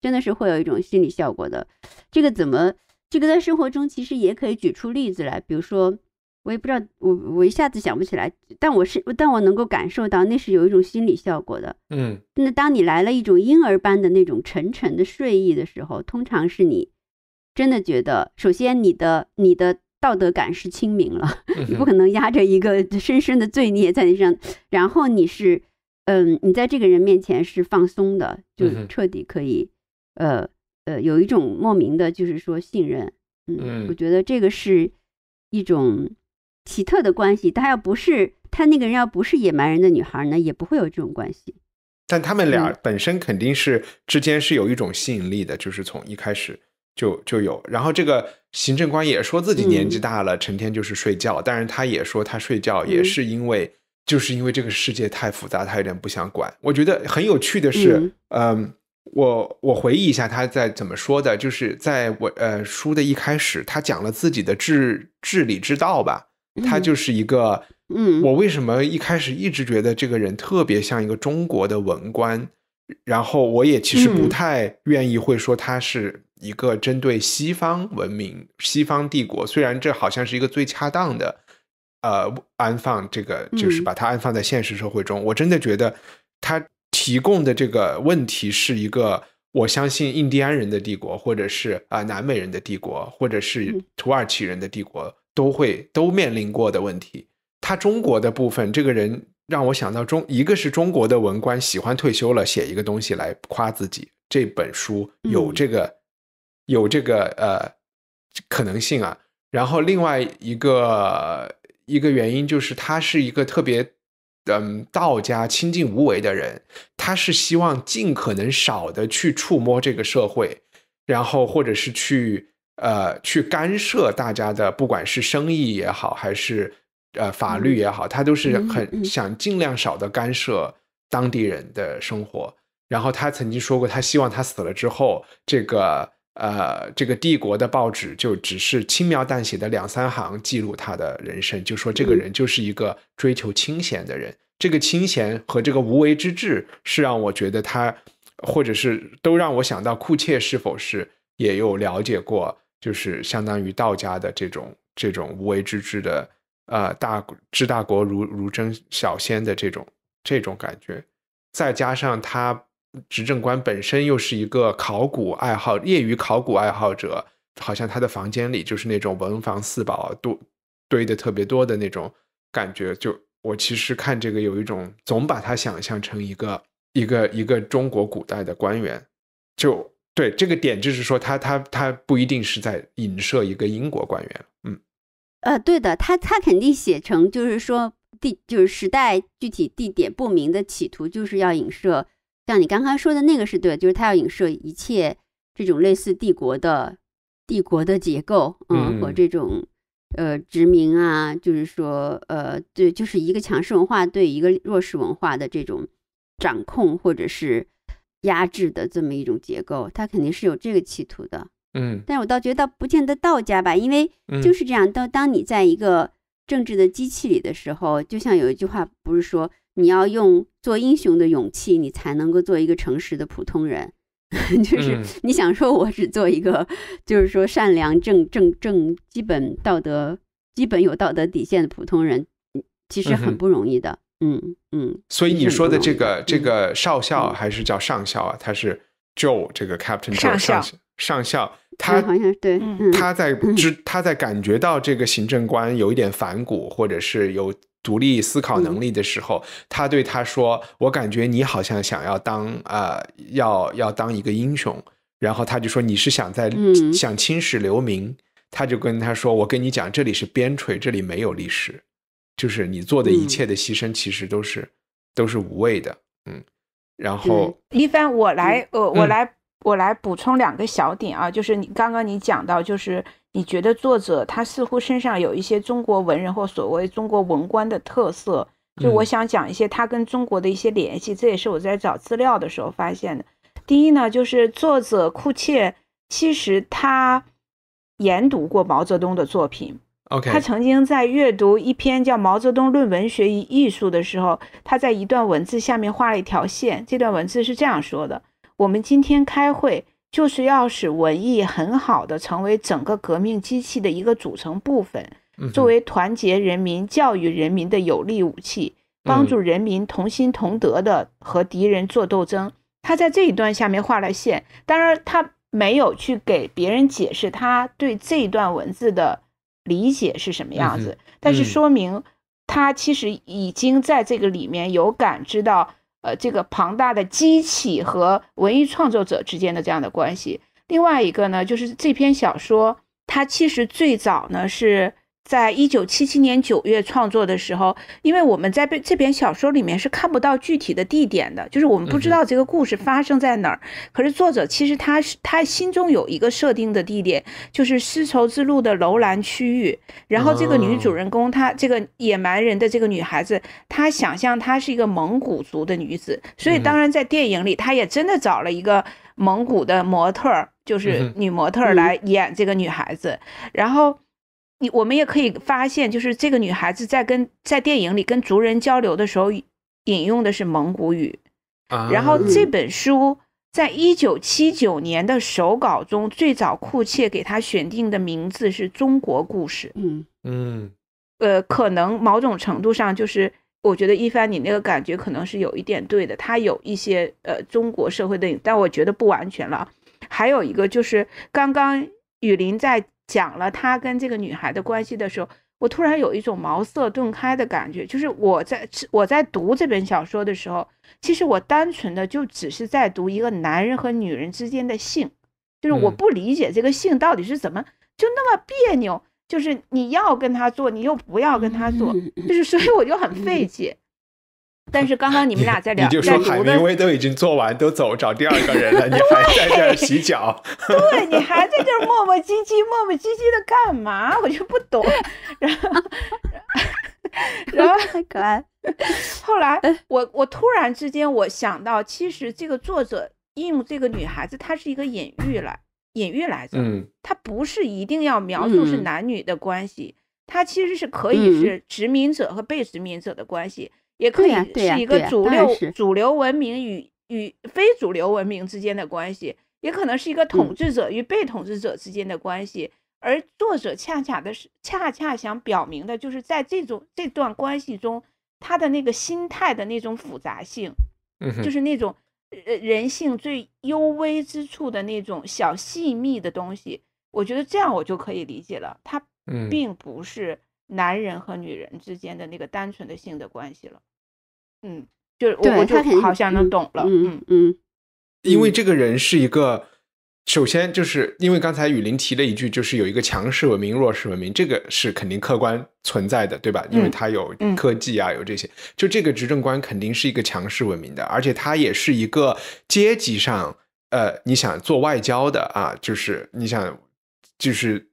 真的是会有一种心理效果的。这个怎么？这个在生活中其实也可以举出例子来，比如说。我也不知道，我我一下子想不起来，但我是，但我能够感受到那是有一种心理效果的。嗯，那当你来了一种婴儿般的那种沉沉的睡意的时候，通常是你真的觉得，首先你的你的道德感是清明了，你不可能压着一个深深的罪孽在你身上。然后你是，嗯，你在这个人面前是放松的，就是彻底可以，呃呃，有一种莫名的，就是说信任。嗯，我觉得这个是一种。奇特的关系，他要不是他那个人，要不是野蛮人的女孩呢，也不会有这种关系。但他们俩本身肯定是之间是有一种吸引力的，就是从一开始就就有。然后这个行政官也说自己年纪大了，成天就是睡觉。但是他也说他睡觉也是因为，就是因为这个世界太复杂，他有点不想管。我觉得很有趣的是，嗯，我我回忆一下他在怎么说的，就是在我呃书的一开始，他讲了自己的治治理之道吧。他就是一个，嗯，我为什么一开始一直觉得这个人特别像一个中国的文官？然后我也其实不太愿意会说他是一个针对西方文明、西方帝国。虽然这好像是一个最恰当的，呃，安放这个，就是把它安放在现实社会中。我真的觉得他提供的这个问题是一个，我相信印第安人的帝国，或者是啊南美人的帝国，或者是土耳其人的帝国。都会都面临过的问题。他中国的部分，这个人让我想到中一个是中国的文官喜欢退休了写一个东西来夸自己。这本书有这个有这个呃可能性啊。然后另外一个一个原因就是他是一个特别嗯道家清静无为的人，他是希望尽可能少的去触摸这个社会，然后或者是去。呃，去干涉大家的，不管是生意也好，还是呃法律也好，他都是很想尽量少的干涉当地人的生活。然后他曾经说过，他希望他死了之后，这个呃这个帝国的报纸就只是轻描淡写的两三行记录他的人生，就说这个人就是一个追求清闲的人。这个清闲和这个无为之治，是让我觉得他，或者是都让我想到库切是否是也有了解过。就是相当于道家的这种这种无为之治的，呃，大治大国如如争小仙的这种这种感觉，再加上他执政官本身又是一个考古爱好、业余考古爱好者，好像他的房间里就是那种文房四宝堆堆的特别多的那种感觉。就我其实看这个有一种总把他想象成一个一个一个中国古代的官员，就。对这个点，就是说，他他他不一定是在影射一个英国官员，嗯，呃，对的，他他肯定写成就是说地就是时代具体地点不明的企图，就是要影射，像你刚刚说的那个是对，就是他要影射一切这种类似帝国的帝国的结构，嗯，和这种呃殖民啊，就是说呃对，就是一个强势文化对一个弱势文化的这种掌控，或者是。压制的这么一种结构，他肯定是有这个企图的。嗯，但是我倒觉得不见得道家吧，因为就是这样。当当你在一个政治的机器里的时候，就像有一句话不是说，你要用做英雄的勇气，你才能够做一个诚实的普通人。就是你想说我只做一个，就是说善良、正正正、基本道德、基本有道德底线的普通人，其实很不容易的。嗯嗯，所以你说的这个这个少校还是叫上校啊？他是 Joe，这个 Captain Joe 上上校。他好像对，他在知他在感觉到这个行政官有一点反骨，或者是有独立思考能力的时候，他对他说：“我感觉你好像想要当啊，要要当一个英雄。”然后他就说：“你是想在想青史留名？”他就跟他说：“我跟你讲，这里是边陲，这里没有历史。”就是你做的一切的牺牲，其实都是都是无谓的，嗯。然后，一帆，我来，我我来，我来补充两个小点啊，就是你刚刚你讲到，就是你觉得作者他似乎身上有一些中国文人或所谓中国文官的特色，就我想讲一些他跟中国的一些联系，这也是我在找资料的时候发现的。第一呢，就是作者库切，其实他研读过毛泽东的作品。他曾经在阅读一篇叫《毛泽东论文学与艺术》的时候，他在一段文字下面画了一条线。这段文字是这样说的：“我们今天开会就是要使文艺很好的成为整个革命机器的一个组成部分，作为团结人民、教育人民的有力武器，帮助人民同心同德的和敌人作斗争。”他在这一段下面画了线，当然他没有去给别人解释他对这一段文字的。理解是什么样子，但是说明他其实已经在这个里面有感知到，呃，这个庞大的机器和文艺创作者之间的这样的关系。另外一个呢，就是这篇小说，它其实最早呢是。在一九七七年九月创作的时候，因为我们在这篇小说里面是看不到具体的地点的，就是我们不知道这个故事发生在哪儿。可是作者其实他是他心中有一个设定的地点，就是丝绸之路的楼兰区域。然后这个女主人公，她这个野蛮人的这个女孩子，她想象她是一个蒙古族的女子。所以当然在电影里，她也真的找了一个蒙古的模特，就是女模特来演这个女孩子。然后。你我们也可以发现，就是这个女孩子在跟在电影里跟族人交流的时候，引用的是蒙古语。然后这本书在一九七九年的手稿中，最早库切给他选定的名字是中国故事。嗯嗯，呃，可能某种程度上，就是我觉得一帆你那个感觉可能是有一点对的，他有一些呃中国社会的但我觉得不完全了。还有一个就是刚刚雨林在。讲了他跟这个女孩的关系的时候，我突然有一种茅塞顿开的感觉。就是我在我在读这本小说的时候，其实我单纯的就只是在读一个男人和女人之间的性，就是我不理解这个性到底是怎么就那么别扭，就是你要跟他做，你又不要跟他做，就是所以我就很费解。但是刚刚你们俩在 聊，你就说海明威都已经做完，都走找第二个人了，你还在这儿洗脚？对你还在这儿磨磨唧唧、磨磨唧唧的干嘛？我就不懂。然后，然后，很可爱。后来我我突然之间我想到，其实这个作者用这个女孩子，她是一个隐喻来隐喻来着。嗯，她不是一定要描述是男女的关系，她其实是可以是殖民者和被殖民者的关系。也可以是一个主流主流文明与与非主流文明之间的关系，也可能是一个统治者与被统治者之间的关系。而作者恰恰的是恰恰想表明的就是在这种这段关系中，他的那个心态的那种复杂性，嗯，就是那种呃人性最幽微之处的那种小细密的东西。我觉得这样我就可以理解了，他并不是男人和女人之间的那个单纯的性的关系了。嗯，就我我就好像能懂了，嗯嗯嗯，因为这个人是一个，首先就是因为刚才雨林提了一句，就是有一个强势文明、弱势文明，这个是肯定客观存在的，对吧？因为他有科技啊，有这些，就这个执政官肯定是一个强势文明的，而且他也是一个阶级上，呃，你想做外交的啊，就是你想就是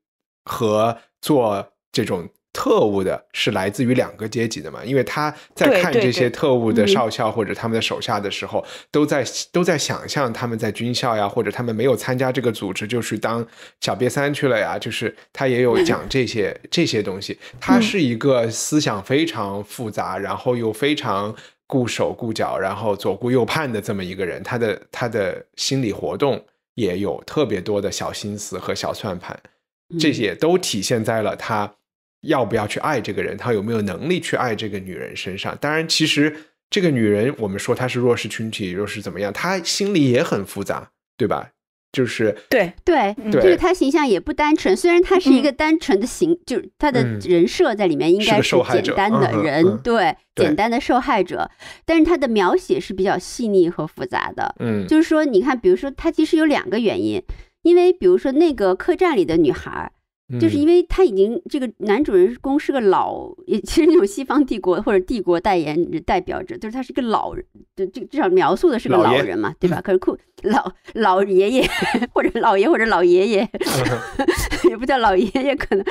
和做这种。特务的是来自于两个阶级的嘛？因为他在看这些特务的少校或者他们的手下的时候，都在都在想象他们在军校呀，或者他们没有参加这个组织就是当小瘪三去了呀。就是他也有讲这些 这些东西。他是一个思想非常复杂，然后又非常固手固脚，然后左顾右盼的这么一个人。他的他的心理活动也有特别多的小心思和小算盘，这些都体现在了他。要不要去爱这个人？他有没有能力去爱这个女人身上？当然，其实这个女人，我们说她是弱势群体，又是怎么样？她心里也很复杂，对吧？就是对对，就是她形象也不单纯。虽然她是一个单纯的形，就是她的人设在里面，应该是简单的人，对简单的受害者。但是她的描写是比较细腻和复杂的。嗯，就是说，你看，比如说，她其实有两个原因，因为比如说那个客栈里的女孩。就是因为他已经这个男主人公是个老，也其实那种西方帝国或者帝国代言代表着，就是他是个老人，这至少描述的是个老人嘛，对吧？可是酷老老爷爷或者老爷或者老爷爷，也不叫老爷爷，可能。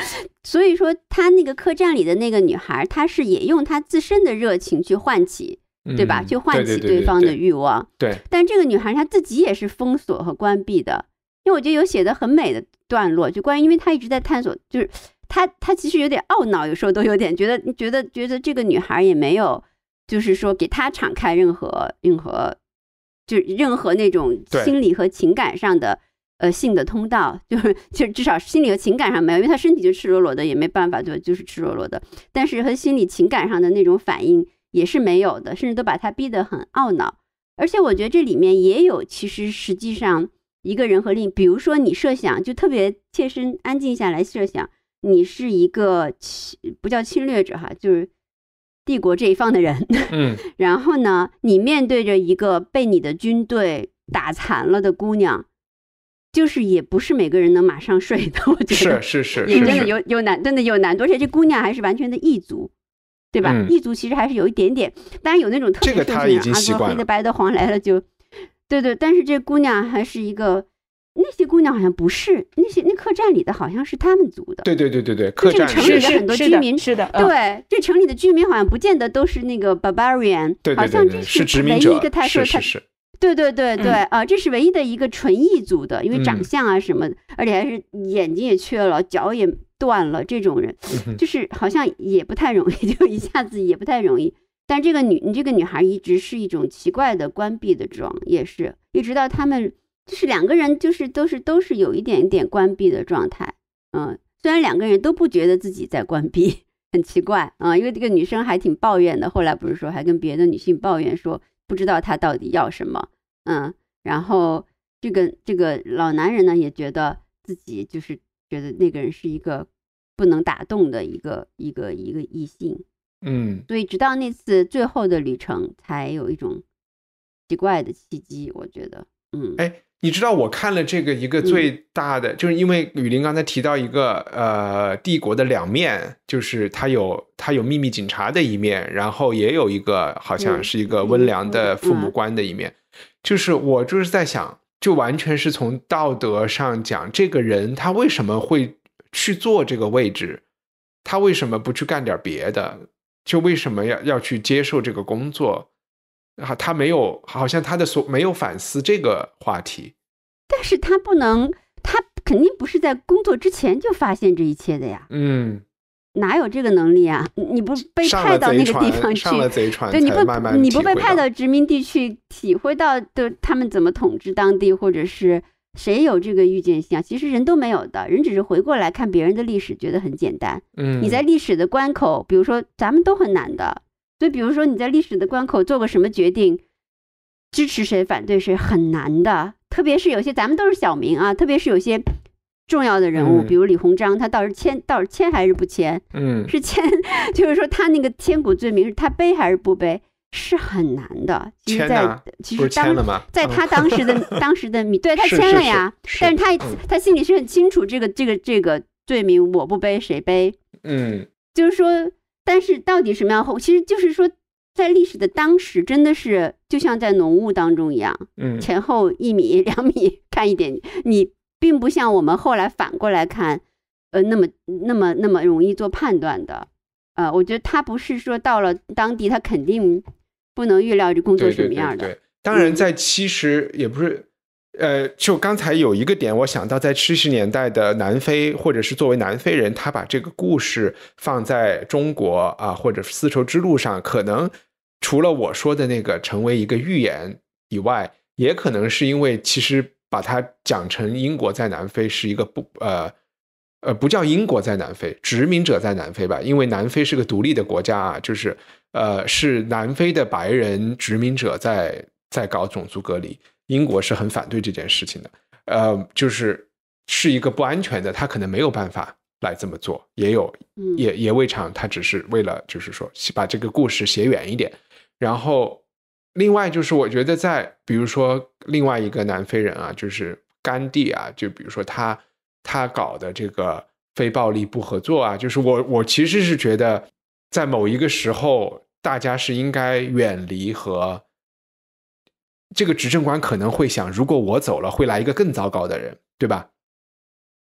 所以说他那个客栈里的那个女孩，她是也用她自身的热情去唤起，对吧？去唤起对方的欲望。对。但这个女孩她自己也是封锁和关闭的，因为我觉得有写的很美的。段落就关于，因为他一直在探索，就是他他其实有点懊恼，有时候都有点觉得觉得觉得这个女孩也没有，就是说给他敞开任何任何，就任何那种心理和情感上的呃性的通道，就是就至少心理和情感上没有，因为他身体就赤裸裸的也没办法，对，就是赤裸裸的，但是和心理情感上的那种反应也是没有的，甚至都把他逼得很懊恼，而且我觉得这里面也有其实实际上。一个人和另，比如说你设想，就特别切身，安静下来设想，你是一个侵，不叫侵略者哈，就是帝国这一方的人。嗯。然后呢，你面对着一个被你的军队打残了的姑娘，就是也不是每个人能马上睡的。我觉得是是是，也真的有有难，真的有难度，而且这姑娘还是完全的异族，对吧？异族其实还是有一点点，当然有那种特别多的，这个他已经习惯了。就，对对，但是这姑娘还是一个，那些姑娘好像不是那些那客栈里的，好像是他们族的。对对对对对，客栈是的。很多的居民是的。对，这城里的居民好像不见得都是那个 barbarian，好像这是唯一一个他说他，对对对对啊，这是唯一的一个纯异族的，因为长相啊什么，而且还是眼睛也缺了，脚也断了这种人，就是好像也不太容易，就一下子也不太容易。但这个女，这个女孩一直是一种奇怪的关闭的状，也是一直到他们就是两个人，就是都是都是有一点点关闭的状态。嗯，虽然两个人都不觉得自己在关闭，很奇怪啊。因为这个女生还挺抱怨的，后来不是说还跟别的女性抱怨，说不知道他到底要什么。嗯，然后这个这个老男人呢也觉得自己就是觉得那个人是一个不能打动的一个一个一个异性。嗯，所以直到那次最后的旅程，才有一种奇怪的契机。我觉得，嗯，哎，你知道，我看了这个一个最大的，就是因为雨林刚才提到一个，呃，帝国的两面，就是他有他有秘密警察的一面，然后也有一个好像是一个温良的父母官的一面。就是我就是在想，就完全是从道德上讲，这个人他为什么会去做这个位置？他为什么不去干点别的？就为什么要要去接受这个工作？啊，他没有，好像他的所没有反思这个话题。但是他不能，他肯定不是在工作之前就发现这一切的呀。嗯，哪有这个能力啊？你不被派到那个地方去，上了贼船，对，你不你不被派到殖民地去，体会到的他们怎么统治当地，或者是。谁有这个预见性啊？其实人都没有的，人只是回过来看别人的历史，觉得很简单。嗯，你在历史的关口，比如说咱们都很难的，所以比如说你在历史的关口做个什么决定，支持谁反对谁很难的。特别是有些咱们都是小民啊，特别是有些重要的人物，比如李鸿章，他倒是签倒是签还是不签？嗯，是签，就是说他那个千古罪名是他背还是不背？是很难的，其实在其实当在他当时的当时的名，对他签了呀。但是他他心里是很清楚，这个这个这个罪名我不背，谁背？嗯，就是说，但是到底什么样？后，其实就是说，在历史的当时，真的是就像在浓雾当中一样，嗯，前后一米 两米看一点，你并不像我们后来反过来看，呃，那么那么那么容易做判断的。呃，我觉得他不是说到了当地，他肯定。不能预料这工作什么样的。对，当然在七十也不是，呃，就刚才有一个点，我想到在七十年代的南非，或者是作为南非人，他把这个故事放在中国啊，或者丝绸之路上，可能除了我说的那个成为一个预言以外，也可能是因为其实把它讲成英国在南非是一个不呃呃不叫英国在南非，殖民者在南非吧，因为南非是个独立的国家啊，就是。呃，是南非的白人殖民者在在搞种族隔离，英国是很反对这件事情的。呃，就是是一个不安全的，他可能没有办法来这么做。也有，也也未尝他只是为了就是说把这个故事写远一点。然后，另外就是我觉得在比如说另外一个南非人啊，就是甘地啊，就比如说他他搞的这个非暴力不合作啊，就是我我其实是觉得。在某一个时候，大家是应该远离和这个执政官可能会想：如果我走了，会来一个更糟糕的人，对吧？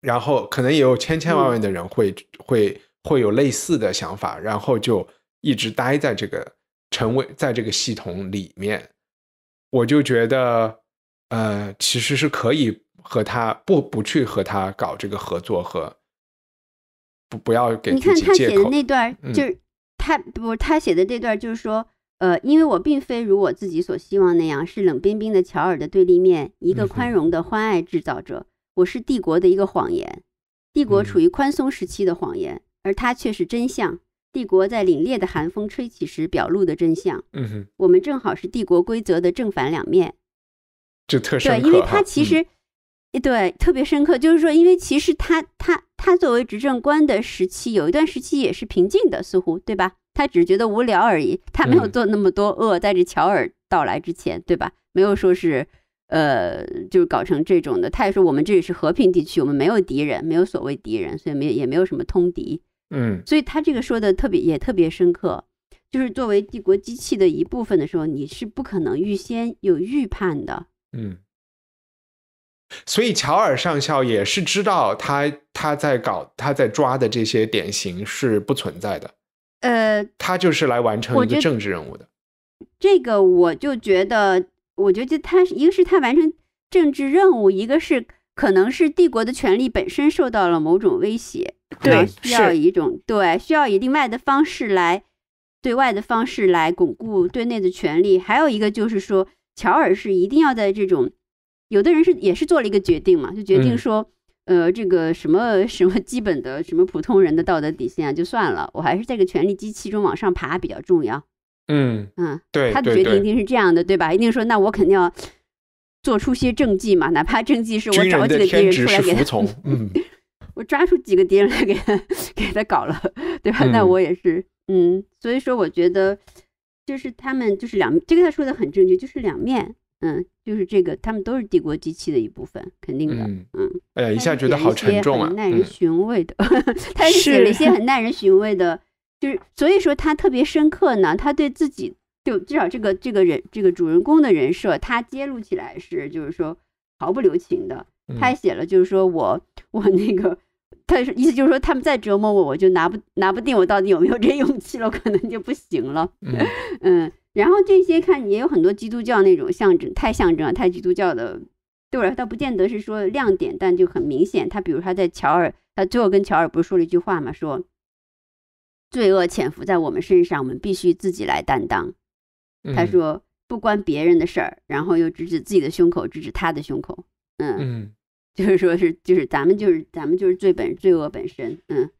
然后可能也有千千万万的人会会会有类似的想法，然后就一直待在这个成为在这个系统里面。我就觉得，呃，其实是可以和他不不去和他搞这个合作和不不要给自己借口那段就是。他不，他写的这段就是说，呃，因为我并非如我自己所希望那样，是冷冰冰的乔尔的对立面，一个宽容的欢爱制造者。我是帝国的一个谎言，帝国处于宽松时期的谎言，而他却是真相。帝国在凛冽的寒风吹起时表露的真相。嗯哼，我们正好是帝国规则的正反两面，就特对，因为他其实。对，特别深刻，就是说，因为其实他他他作为执政官的时期，有一段时期也是平静的，似乎对吧？他只觉得无聊而已，他没有做那么多恶，在这乔尔到来之前，对吧？没有说是，呃，就是搞成这种的。他也说，我们这里是和平地区，我们没有敌人，没有所谓敌人，所以没也没有什么通敌。嗯，所以他这个说的特别也特别深刻，就是作为帝国机器的一部分的时候，你是不可能预先有预判的。嗯。所以，乔尔上校也是知道，他他在搞，他在抓的这些典型是不存在的。呃，他就是来完成一个政治任务的。这个我就觉得，我觉得他一个是他完成政治任务，一个是可能是帝国的权力本身受到了某种威胁，对，需要一种对需要以另外的方式来对外的方式来巩固对内的权利。还有一个就是说，乔尔是一定要在这种。有的人是也是做了一个决定嘛，就决定说，呃，这个什么什么基本的什么普通人的道德底线啊，就算了，我还是在这个权力机器中往上爬比较重要。嗯嗯，对，他的决定一定是这样的，对吧？一定说，那我肯定要做出些政绩嘛，哪怕政绩是我找几个敌人出来给他，我抓出几个敌人来给他给他搞了，对吧？那我也是，嗯，所以说，我觉得就是他们就是两，这个他说的很正确，就是两面。嗯，就是这个，他们都是帝国机器的一部分，肯定的。嗯，哎呀，一下觉得好沉重啊。耐人寻味的，他是写了一些很耐人寻味的，就是所以说他特别深刻呢。他对自己，就至少这个这个人，这个主人公的人设，他揭露起来是就是说毫不留情的。他还写了就是说我我那个。他意思就是说，他们再折磨我，我就拿不拿不定我到底有没有这勇气了，可能就不行了。”嗯，然后这些看也有很多基督教那种象征，太象征了，太基督教的，对我来说他不见得是说亮点，但就很明显，他比如他在乔尔，他最后跟乔尔不是说了一句话嘛，说：“罪恶潜伏在我们身上，我们必须自己来担当。”他说：“不关别人的事儿。”然后又指指自己的胸口，指指他的胸口。嗯嗯。就是说，是就是咱们就是咱们就是罪本罪恶本身，嗯，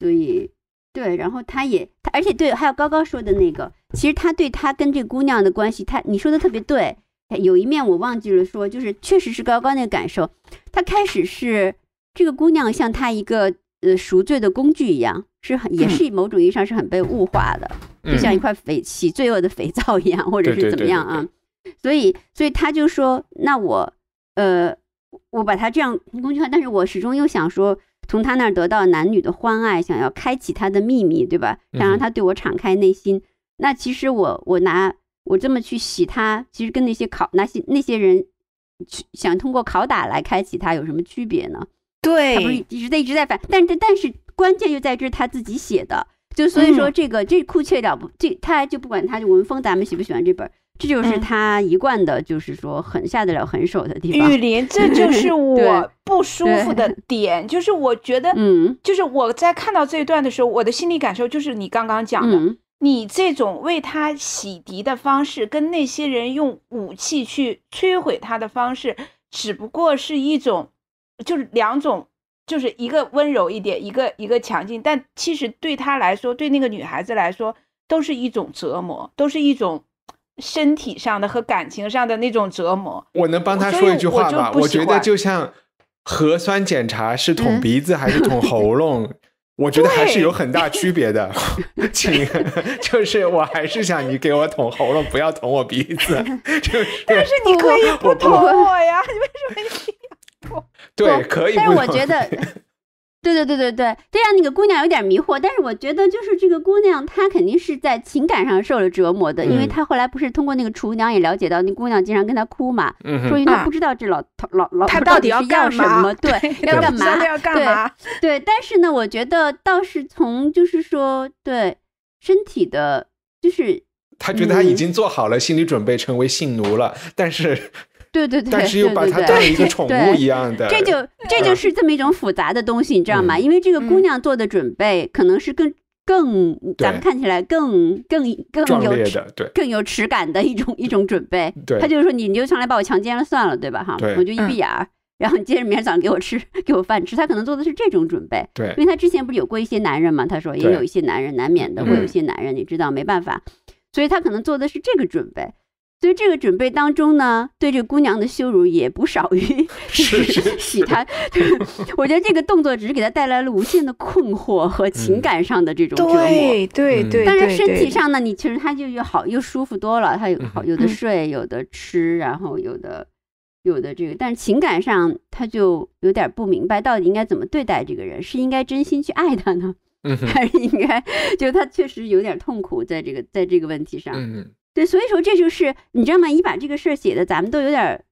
所以对，然后他也他而且对，还有高高说的那个，其实他对他跟这姑娘的关系，他你说的特别对，有一面我忘记了说，就是确实是高高那个感受，他开始是这个姑娘像他一个呃赎罪的工具一样，是很也是某种意义上是很被物化的，就像一块肥洗罪恶的肥皂一样，或者是怎么样啊？所以所以他就说，那我呃。我把他这样工具化，但是我始终又想说，从他那儿得到男女的欢爱，想要开启他的秘密，对吧？想让他对我敞开内心。那其实我我拿我这么去洗他，其实跟那些拷那些那些人，想通过拷打来开启他有什么区别呢？对，一直在一直在反，但但但是关键就在这，他自己写的，就所以说这个这酷却了不，这他就不管他就文风，咱们喜不喜欢这本。这就是他一贯的，就是说很下得了狠手的地方。雨林，这 就是我不舒服的点，就是我觉得，就是我在看到这一段的时候，我的心理感受就是你刚刚讲的，你这种为他洗涤的方式，跟那些人用武器去摧毁他的方式，只不过是一种，就是两种，就是一个温柔一点，一个一个强劲，但其实对他来说，对那个女孩子来说，都是一种折磨，都是一种。身体上的和感情上的那种折磨，我能帮他说一句话吧？我觉得就像核酸检查是捅鼻子还是捅喉咙，我觉得还是有很大区别的。请，就是我还是想你给我捅喉咙，不要捅我鼻子。就但是你可以不捅我呀，你为什么一定要捅？对，可以。但是我觉得。对对对对对，这让那个姑娘有点迷惑。但是我觉得，就是这个姑娘，她肯定是在情感上受了折磨的，因为她后来不是通过那个厨娘也了解到，那姑娘经常跟她哭嘛，说为她不知道这老头老老她到底是要什么，对，要干嘛？要干嘛？对。但是呢，我觉得倒是从就是说，对身体的，就是他觉得他已经做好了心理准备，成为性奴了，但是。对对对，但是又把它当一个宠物一样的，这就这就是这么一种复杂的东西，你知道吗？因为这个姑娘做的准备可能是更更咱们看起来更更更有更有耻感的一种一种准备。他她就是说，你你就上来把我强奸了算了，对吧？哈，我就一闭眼儿，然后你接着明儿早上给我吃给我饭吃。她可能做的是这种准备，对，因为她之前不是有过一些男人嘛？她说也有一些男人，难免的，会有一些男人，你知道，没办法，所以她可能做的是这个准备。所以这个准备当中呢，对这姑娘的羞辱也不少于使使他。我觉得这个动作只是给他带来了无限的困惑和情感上的这种折磨。对对对。但是身体上呢，你其实他就又好又舒服多了。他有好有的睡，有的吃，然后有的有的这个，但是情感上他就有点不明白，到底应该怎么对待这个人？是应该真心去爱他呢，还是应该就他确实有点痛苦在这个在这个问题上？嗯。对，所以说这就是你知道吗？你把这个事儿写的，咱们都有点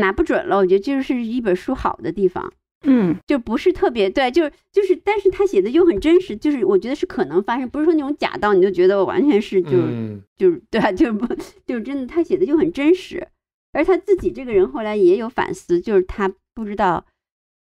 拿不准了。我觉得就是一本书好的地方，嗯，就不是特别对，就是就是，但是他写的就很真实，就是我觉得是可能发生，不是说那种假到你就觉得我完全是，就是就是对，就是不就是真的，他写的就很真实。而他自己这个人后来也有反思，就是他不知道，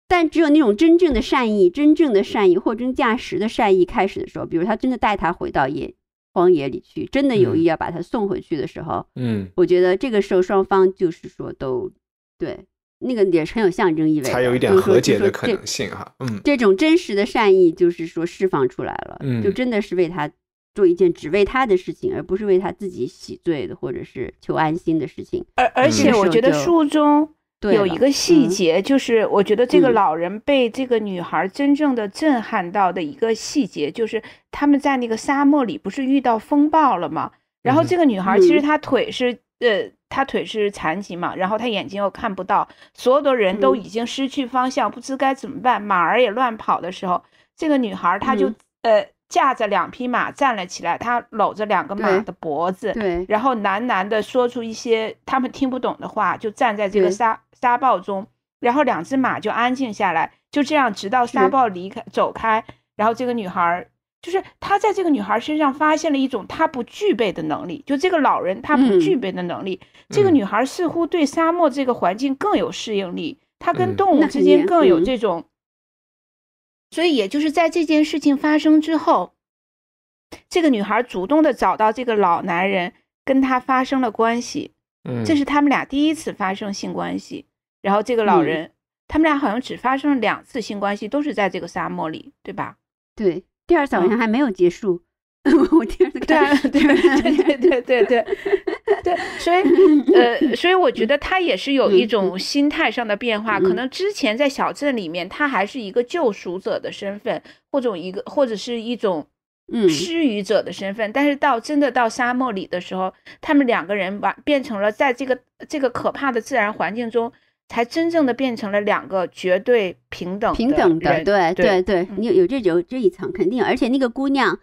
但只有那种真正的善意，真正的善意，货真价实的善意，开始的时候，比如他真的带他回到也。荒野里去，真的有意要把他送回去的时候，嗯，我觉得这个时候双方就是说都对那个也是很有象征意味，才有一点和解的可能性哈，嗯，这种真实的善意就是说释放出来了，就真的是为他做一件只为他的事情，而不是为他自己洗罪的或者是求安心的事情，而而且我觉得书中。有一个细节，就是我觉得这个老人被这个女孩真正的震撼到的一个细节，就是他们在那个沙漠里不是遇到风暴了吗？然后这个女孩其实她腿是呃，她腿是残疾嘛，然后她眼睛又看不到，所有的人都已经失去方向，不知该怎么办，马儿也乱跑的时候，这个女孩她就呃。架着两匹马站了起来，他搂着两个马的脖子，然后喃喃地说出一些他们听不懂的话，就站在这个沙沙暴中，然后两只马就安静下来，就这样直到沙暴离开走开，然后这个女孩就是他在这个女孩身上发现了一种他不具备的能力，就这个老人他不具备的能力，这个女孩似乎对沙漠这个环境更有适应力，她跟动物之间更有这种。所以，也就是在这件事情发生之后，这个女孩主动的找到这个老男人，跟他发生了关系。嗯，这是他们俩第一次发生性关系。然后，这个老人，他们俩好像只发生了两次性关系，都是在这个沙漠里，对吧？对，第二次好像还没有结束。我天！对对对对对对对，所以呃，所以我觉得他也是有一种心态上的变化。可能之前在小镇里面，他还是一个救赎者的身份，或者一个或者是一种嗯施予者的身份。但是到真的到沙漠里的时候，他们两个人把变成了，在这个这个可怕的自然环境中，才真正的变成了两个绝对平等平等的。对对对，有有这有这一层肯定，而且那个姑娘。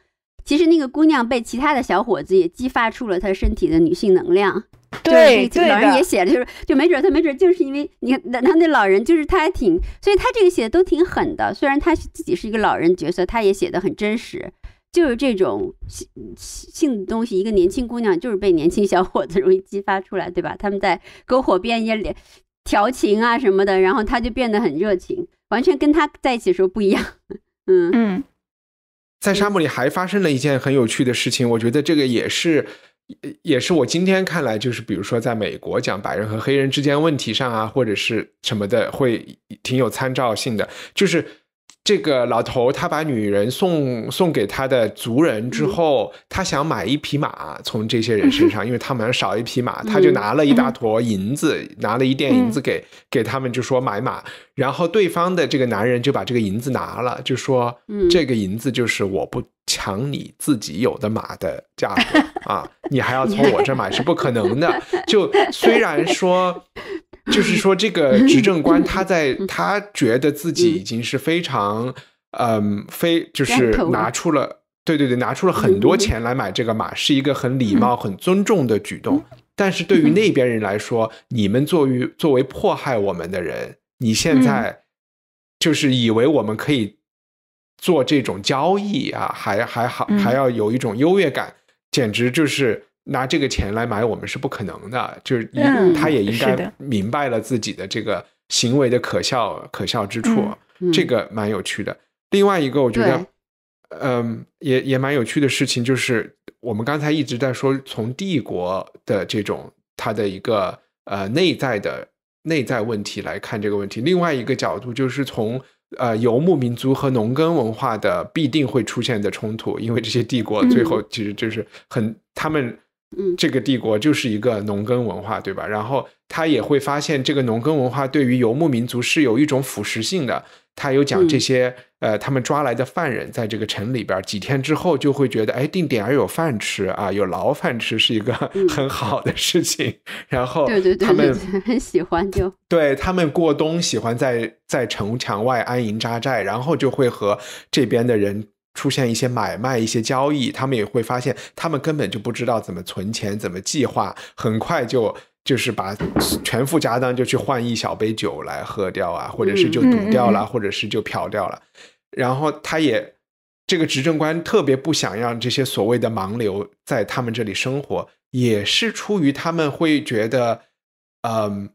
其实那个姑娘被其他的小伙子也激发出了她身体的女性能量，对，老人也写的，就是就没准他没准就是因为你看那那那老人就是他挺，所以他这个写的都挺狠的。虽然他自己是一个老人角色，他也写的很真实，就是这种性性的东西。一个年轻姑娘就是被年轻小伙子容易激发出来，对吧？他们在篝火边一些调情啊什么的，然后她就变得很热情，完全跟他在一起的时候不一样。嗯 嗯。在沙漠里还发生了一件很有趣的事情，我觉得这个也是，也是我今天看来，就是比如说在美国讲白人和黑人之间问题上啊，或者是什么的，会挺有参照性的，就是。这个老头他把女人送送给他的族人之后，他想买一匹马从这些人身上，因为他们少一匹马，他就拿了一大坨银子，拿了一锭银子给给他们，就说买马。然后对方的这个男人就把这个银子拿了，就说：“这个银子就是我不抢你自己有的马的价格啊，你还要从我这买是不可能的。”就虽然说。就是说，这个执政官他在他觉得自己已经是非常，嗯，非就是拿出了，对对对，拿出了很多钱来买这个马，是一个很礼貌、很尊重的举动。但是对于那边人来说，你们作为作为迫害我们的人，你现在就是以为我们可以做这种交易啊？还还好，还要有一种优越感，简直就是。拿这个钱来买我们是不可能的，就是他也应该明白了自己的这个行为的可笑可笑之处，这个蛮有趣的。另外一个，我觉得，嗯，也也蛮有趣的事情就是，我们刚才一直在说从帝国的这种它的一个呃内在的内在问题来看这个问题，另外一个角度就是从呃游牧民族和农耕文化的必定会出现的冲突，因为这些帝国最后其实就是很他们。嗯，这个帝国就是一个农耕文化，对吧？然后他也会发现，这个农耕文化对于游牧民族是有一种腐蚀性的。他有讲这些，呃，他们抓来的犯人在这个城里边，几天之后就会觉得，哎，定点还有饭吃啊，有牢饭吃是一个 很好的事情。然后，对对对，他们很喜欢就对他们过冬喜欢在在城墙外安营扎寨，然后就会和这边的人。出现一些买卖、一些交易，他们也会发现，他们根本就不知道怎么存钱、怎么计划，很快就就是把全副家当就去换一小杯酒来喝掉啊，或者是就赌掉了，或者是就嫖掉了。然后他也这个执政官特别不想让这些所谓的盲流在他们这里生活，也是出于他们会觉得，嗯，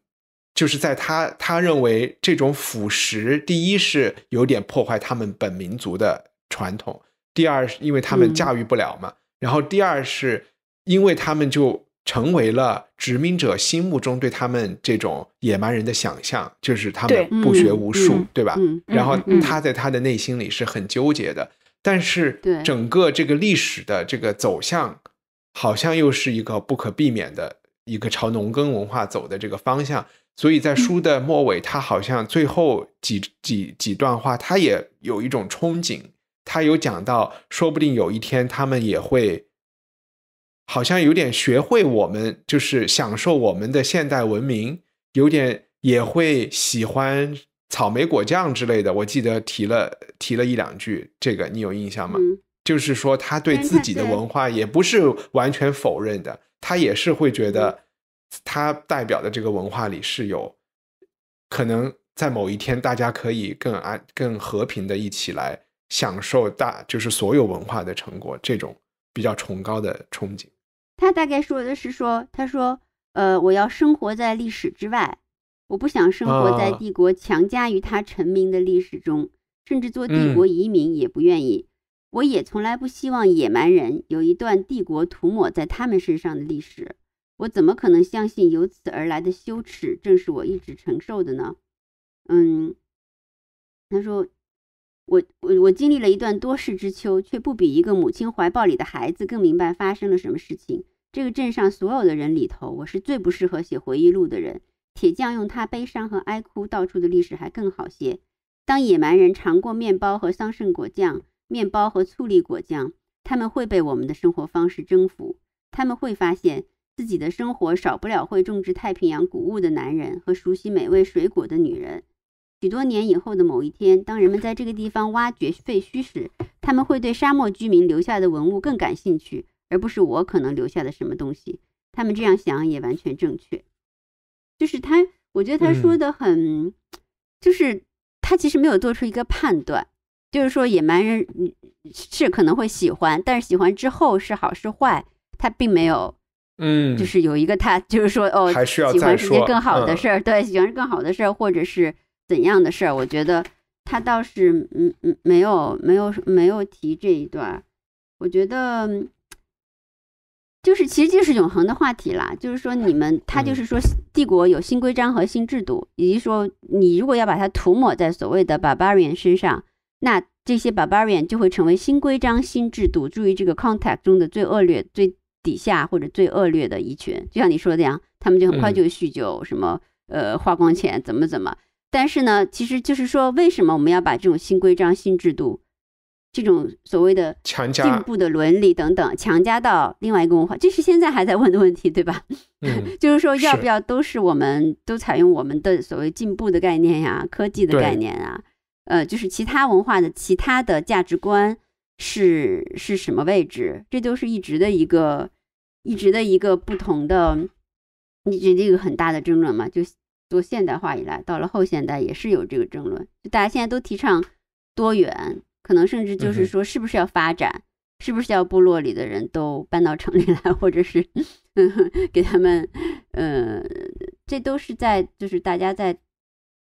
就是在他他认为这种腐蚀，第一是有点破坏他们本民族的。传统。第二是因为他们驾驭不了嘛，然后第二是因为他们就成为了殖民者心目中对他们这种野蛮人的想象，就是他们不学无术，对吧？然后他在他的内心里是很纠结的，但是整个这个历史的这个走向，好像又是一个不可避免的一个朝农耕文化走的这个方向。所以在书的末尾，他好像最后几几几段话，他也有一种憧憬。他有讲到，说不定有一天他们也会，好像有点学会我们，就是享受我们的现代文明，有点也会喜欢草莓果酱之类的。我记得提了提了一两句，这个你有印象吗？就是说他对自己的文化也不是完全否认的，他也是会觉得他代表的这个文化里是有可能在某一天大家可以更安、更和平的一起来。享受大就是所有文化的成果，这种比较崇高的憧憬。他大概说的是说，他说，呃，我要生活在历史之外，我不想生活在帝国强加于他臣民的历史中，甚至做帝国移民也不愿意。我也从来不希望野蛮人有一段帝国涂抹在他们身上的历史。我怎么可能相信由此而来的羞耻正是我一直承受的呢？嗯，他说。我我我经历了一段多事之秋，却不比一个母亲怀抱里的孩子更明白发生了什么事情。这个镇上所有的人里头，我是最不适合写回忆录的人。铁匠用他悲伤和哀哭道出的历史还更好些。当野蛮人尝过面包和桑葚果酱、面包和醋栗果酱，他们会被我们的生活方式征服。他们会发现，自己的生活少不了会种植太平洋谷物的男人和熟悉美味水果的女人。许多年以后的某一天，当人们在这个地方挖掘废墟时，他们会对沙漠居民留下的文物更感兴趣，而不是我可能留下的什么东西。他们这样想也完全正确。就是他，我觉得他说的很，就是他其实没有做出一个判断，就是说野蛮人是可能会喜欢，但是喜欢之后是好是坏，他并没有，嗯，就是有一个他，就是说哦，还需要件更好的事儿，对，喜欢是更好的事儿，或者是。怎样的事儿？我觉得他倒是嗯嗯没有没有没有提这一段。我觉得就是其实就是永恒的话题啦。就是说你们他就是说帝国有新规章和新制度，以及说你如果要把它涂抹在所谓的 barbarian 身上，那这些 barbarian 就会成为新规章新制度注意这个 contact 中的最恶劣最底下或者最恶劣的一群。就像你说的样，他们就很快就酗酒什么呃花光钱怎么怎么。但是呢，其实就是说，为什么我们要把这种新规章、新制度，这种所谓的进步的伦理等等强加到另外一个文化？这是现在还在问的问题，对吧？嗯，就是说，要不要都是我们都采用我们的所谓进步的概念呀、科技的概念啊？呃，就是其他文化的其他的价值观是是什么位置？这都是一直的一个一直的一个不同的，一直的一个很大的争论嘛？就。做现代化以来，到了后现代也是有这个争论。就大家现在都提倡多元，可能甚至就是说，是不是要发展？是不是要部落里的人都搬到城里来，或者是给他们……嗯，这都是在就是大家在，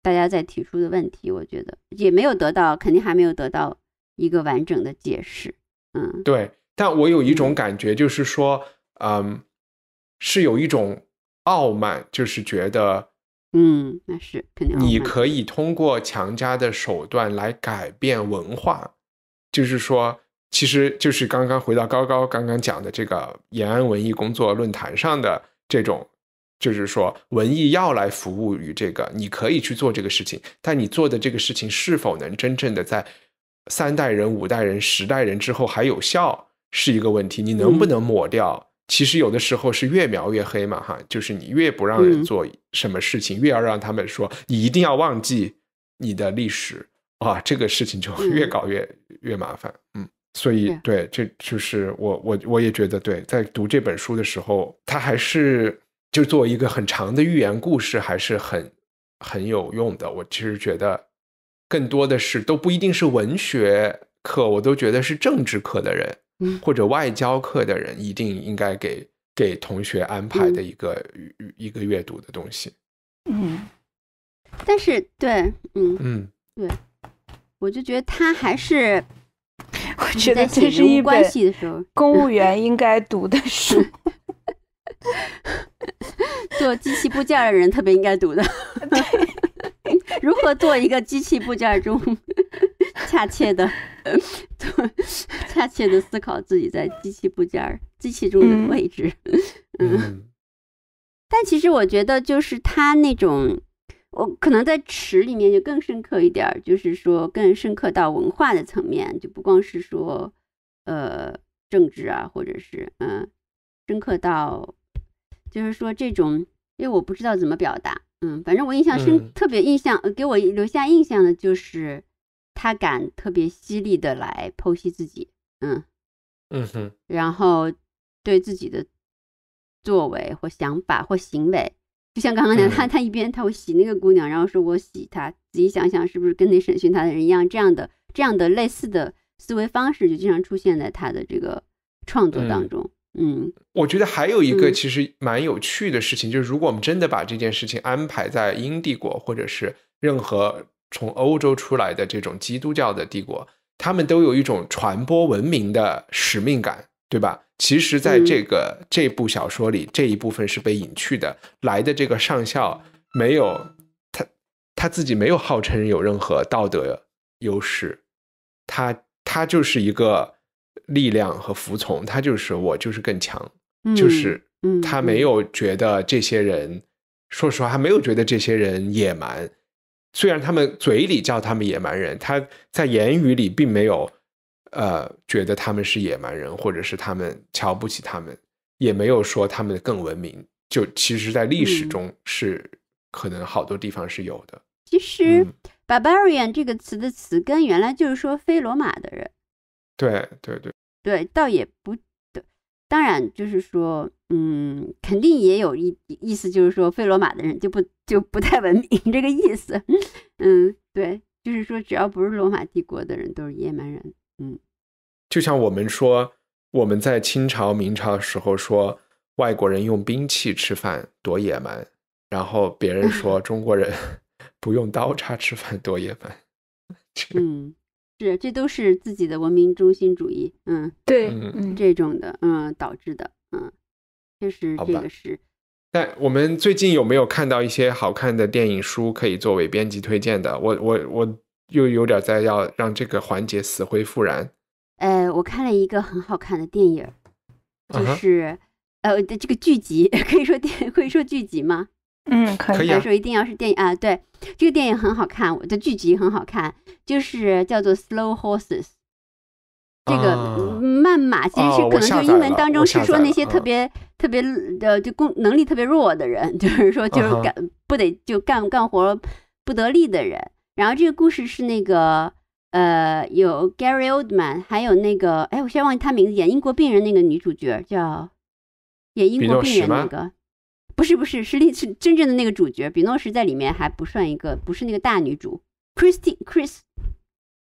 大家在提出的问题。我觉得也没有得到，肯定还没有得到一个完整的解释。嗯，对。但我有一种感觉，就是说，嗯，是有一种傲慢，就是觉得。嗯，那是肯定。你可以通过强加的手段来改变文化，就是说，其实就是刚刚回到高高刚刚讲的这个延安文艺工作论坛上的这种，就是说，文艺要来服务于这个，你可以去做这个事情，但你做的这个事情是否能真正的在三代人、五代人、十代人之后还有效，是一个问题。你能不能抹掉？其实有的时候是越描越黑嘛，哈，就是你越不让人做什么事情，越要让他们说你一定要忘记你的历史啊，这个事情就越搞越越麻烦，嗯，所以对，这就是我我我也觉得对，在读这本书的时候，它还是就作为一个很长的寓言故事，还是很很有用的。我其实觉得更多的是都不一定是文学课，我都觉得是政治课的人。或者外交课的人一定应该给给同学安排的一个一个阅读的东西。嗯，但是对，嗯嗯，对，我就觉得他还是，我觉得这是一关系的时候，公务 员应该读的书，做机器部件的人特别应该读的。如何做一个机器部件中恰切的，嗯，恰切的思考自己在机器部件、机器中的位置，嗯。但其实我觉得，就是他那种，我可能在池里面就更深刻一点，就是说更深刻到文化的层面，就不光是说，呃，政治啊，或者是嗯，深刻到，就是说这种，因为我不知道怎么表达。嗯，反正我印象深，特别印象给我留下印象的，就是他敢特别犀利的来剖析自己，嗯嗯哼，然后对自己的作为或想法或行为，就像刚刚讲他，他一边他会洗那个姑娘，然后说我洗她，仔细想想是不是跟你审讯他的人一样，这样的这样的类似的思维方式，就经常出现在他的这个创作当中。嗯，我觉得还有一个其实蛮有趣的事情，就是如果我们真的把这件事情安排在英帝国或者是任何从欧洲出来的这种基督教的帝国，他们都有一种传播文明的使命感，对吧？其实，在这个这部小说里，这一部分是被隐去的。来的这个上校没有他他自己没有号称有任何道德优势，他他就是一个。力量和服从，他就是我，就是更强，就是，嗯，他没有觉得这些人，说实话，他没有觉得这些人野蛮，虽然他们嘴里叫他们野蛮人，他在言语里并没有，呃，觉得他们是野蛮人，或者是他们瞧不起他们，也没有说他们更文明，就其实，在历史中是可能好多地方是有的。其实，barbarian 这个词的词根原来就是说非罗马的人。对对对对，倒也不对，当然就是说，嗯，肯定也有一意思，就是说，费罗马的人就不就不太文明 这个意思。嗯，对，就是说，只要不是罗马帝国的人，都是野蛮人。嗯，就像我们说，我们在清朝、明朝的时候说，外国人用兵器吃饭多野蛮，然后别人说 中国人 不用刀叉吃饭多野蛮。嗯。是，这都是自己的文明中心主义，嗯，对，这种的，嗯，导致的，嗯，就是这个是。但我们最近有没有看到一些好看的电影书可以作为编辑推荐的？我我我又有点在要让这个环节死灰复燃。呃，我看了一个很好看的电影，就是呃，这个剧集 可以说电可以说剧集吗？嗯，可以说一定要是电影啊。对，这个电影很好看，我的剧集很好看，就是叫做《Slow Horses》。这个慢马其实是可能就英文当中是说那些特别特别的就工能力特别弱的人，就是说就是干不得就干干活不得力的人。然后这个故事是那个呃有 Gary Oldman，还有那个哎我先忘记他名字，演英国病人那个女主角叫演英国病人那个。不是不是，是另是真正的那个主角。比诺什在里面还不算一个，不是那个大女主。Christine Chris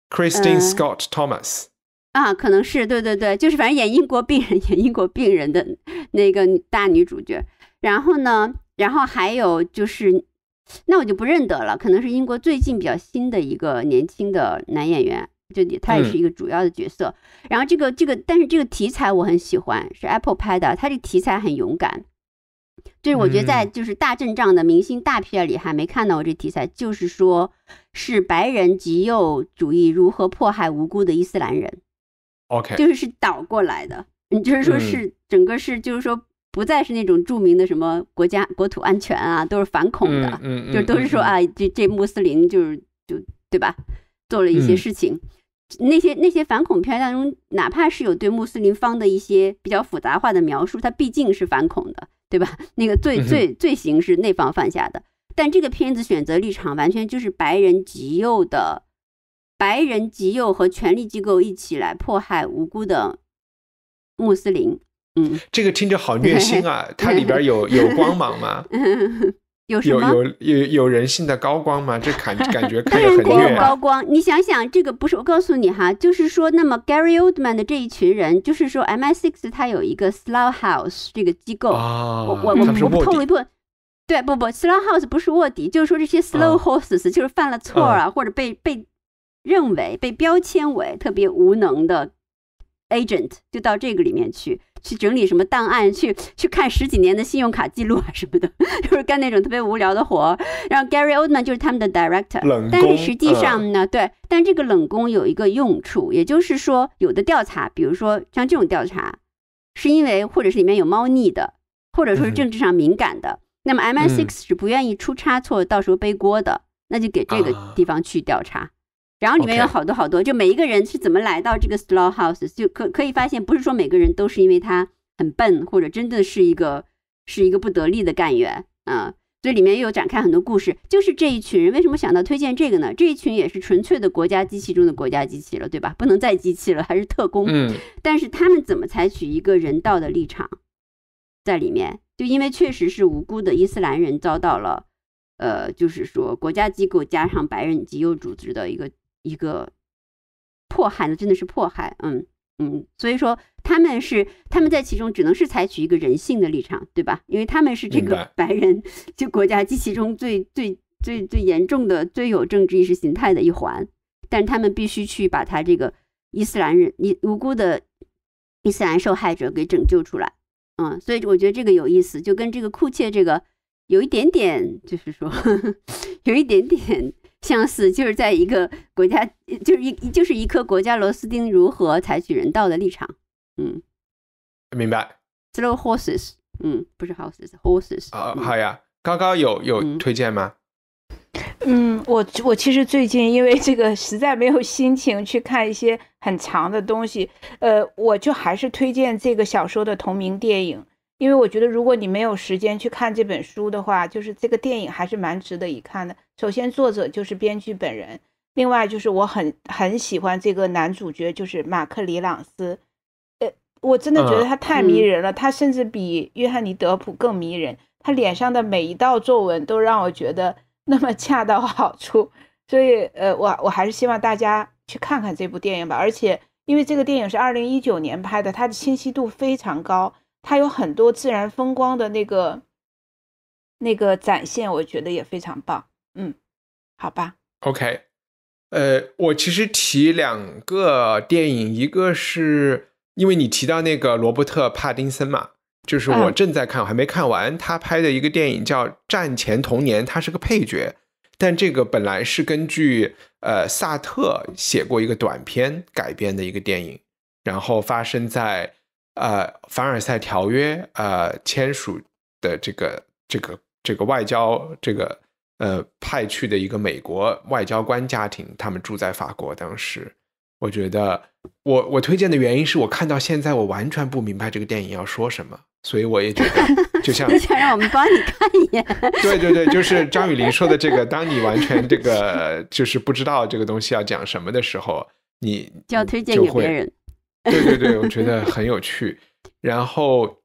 Christine Scott Thomas 啊，可能是对对对，就是反正演英国病人，演英国病人的那个大女主角。然后呢，然后还有就是，那我就不认得了，可能是英国最近比较新的一个年轻的男演员，就他也是一个主要的角色。然后这个这个，但是这个题材我很喜欢，是 Apple 拍的，他这个题材很勇敢。就是我觉得在就是大阵仗的明星大片里还没看到过这题材，就是说，是白人极右主义如何迫害无辜的伊斯兰人。OK，就 是是倒过来的，你就是说是整个是就是说不再是那种著名的什么国家国土安全啊，都是反恐的，就都是说啊这这穆斯林就是就对吧，做了一些事情。那些那些反恐片当中，哪怕是有对穆斯林方的一些比较复杂化的描述，它毕竟是反恐的。对吧？那个罪罪罪行是内方犯下的，但这个片子选择立场完全就是白人极右的，白人极右和权力机构一起来迫害无辜的穆斯林。嗯，这个听着好虐心啊！它里边有有光芒吗？有有有有有人性的高光吗？这看 感觉看很远。当然，得有高光。你想想，这个不是我告诉你哈，就是说，那么 Gary Oldman 的这一群人，就是说 MI6 它有一个 Slow House 这个机构。啊，我么我我我透了一部分。对，不不，Slow House 不是卧底，就是说这些 Slow Horses 就是犯了错啊，或者被被认为被标签为特别无能的 Agent，就到这个里面去。去整理什么档案，去去看十几年的信用卡记录啊什么的，就是干那种特别无聊的活。然后 Gary Oldman 就是他们的 director，但是实际上呢，对，但这个冷宫有一个用处，也就是说，有的调查，比如说像这种调查，是因为或者是里面有猫腻的，或者说是政治上敏感的，那么 MI6 是不愿意出差错，到时候背锅的，那就给这个地方去调查。然后里面有好多好多，就每一个人是怎么来到这个 s l o w h House，就可可以发现，不是说每个人都是因为他很笨，或者真的是一个是一个不得力的干员啊。所以里面又有展开很多故事，就是这一群人为什么想到推荐这个呢？这一群也是纯粹的国家机器中的国家机器了，对吧？不能再机器了，还是特工。嗯。但是他们怎么采取一个人道的立场，在里面，就因为确实是无辜的伊斯兰人遭到了，呃，就是说国家机构加上白人极右组织的一个。一个迫害的真的是迫害，嗯嗯，所以说他们是他们在其中只能是采取一个人性的立场，对吧？因为他们是这个白人就国家机器中最最最最严重的最有政治意识形态的一环，但他们必须去把他这个伊斯兰人、你无辜的伊斯兰受害者给拯救出来，嗯，所以我觉得这个有意思，就跟这个库切这个有一点点，就是说 有一点点。相似就是在一个国家，就是一就是一颗国家螺丝钉如何采取人道的立场，嗯，明白。Slow horses，嗯，不是 horses，horses。啊，好呀，高高有有推荐吗？嗯，我我其实最近因为这个实在没有心情去看一些很长的东西，呃，我就还是推荐这个小说的同名电影。因为我觉得，如果你没有时间去看这本书的话，就是这个电影还是蛮值得一看的。首先，作者就是编剧本人；另外，就是我很很喜欢这个男主角，就是马克·里朗斯。呃，我真的觉得他太迷人了，他甚至比约翰尼·德普更迷人。他脸上的每一道皱纹都让我觉得那么恰到好处。所以，呃，我我还是希望大家去看看这部电影吧。而且，因为这个电影是二零一九年拍的，它的清晰度非常高。它有很多自然风光的那个，那个展现，我觉得也非常棒。嗯，好吧。OK，呃，我其实提两个电影，一个是因为你提到那个罗伯特·帕丁森嘛，就是我正在看，我还没看完他拍的一个电影叫《战前童年》，他是个配角，但这个本来是根据呃萨特写过一个短片改编的一个电影，然后发生在。呃，凡尔赛条约呃签署的这个这个这个外交这个呃派去的一个美国外交官家庭，他们住在法国。当时我觉得，我我推荐的原因是我看到现在我完全不明白这个电影要说什么，所以我也觉得就像你 想让我们帮你看一眼。对对对，就是张雨林说的这个，当你完全这个就是不知道这个东西要讲什么的时候，你就要推荐给别人。对对对，我觉得很有趣。然后，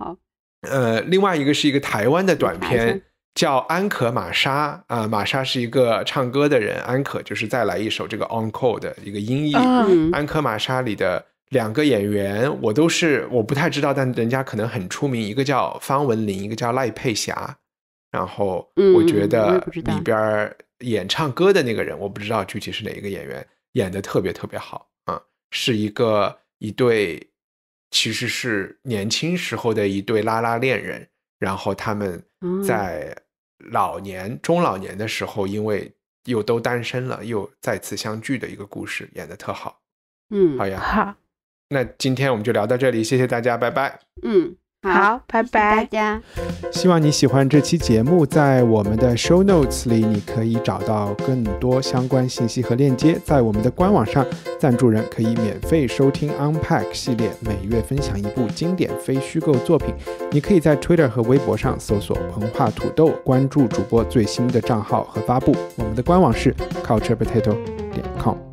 呃，另外一个是一个台湾的短片，叫《安可玛莎》啊，玛莎是一个唱歌的人，安可就是再来一首这个《On Call》的一个音译。《安可玛莎》里的两个演员，我都是我不太知道，但人家可能很出名，一个叫方文琳，一个叫赖佩霞。然后，我觉得里边儿演唱歌的那个人，我不知道具体是哪一个演员，演的特别特别好啊，是一个。一对其实是年轻时候的一对拉拉恋人，然后他们在老年、中老年的时候，因为又都单身了，又再次相聚的一个故事，演的特好。嗯，好呀，好。那今天我们就聊到这里，谢谢大家，拜拜。嗯。好，拜拜，大家。希望你喜欢这期节目，在我们的 show notes 里，你可以找到更多相关信息和链接。在我们的官网上，赞助人可以免费收听 unpack 系列，每月分享一部经典非虚构作品。你可以在 Twitter 和微博上搜索“膨化土豆”，关注主播最新的账号和发布。我们的官网是 culturepotato 点 com。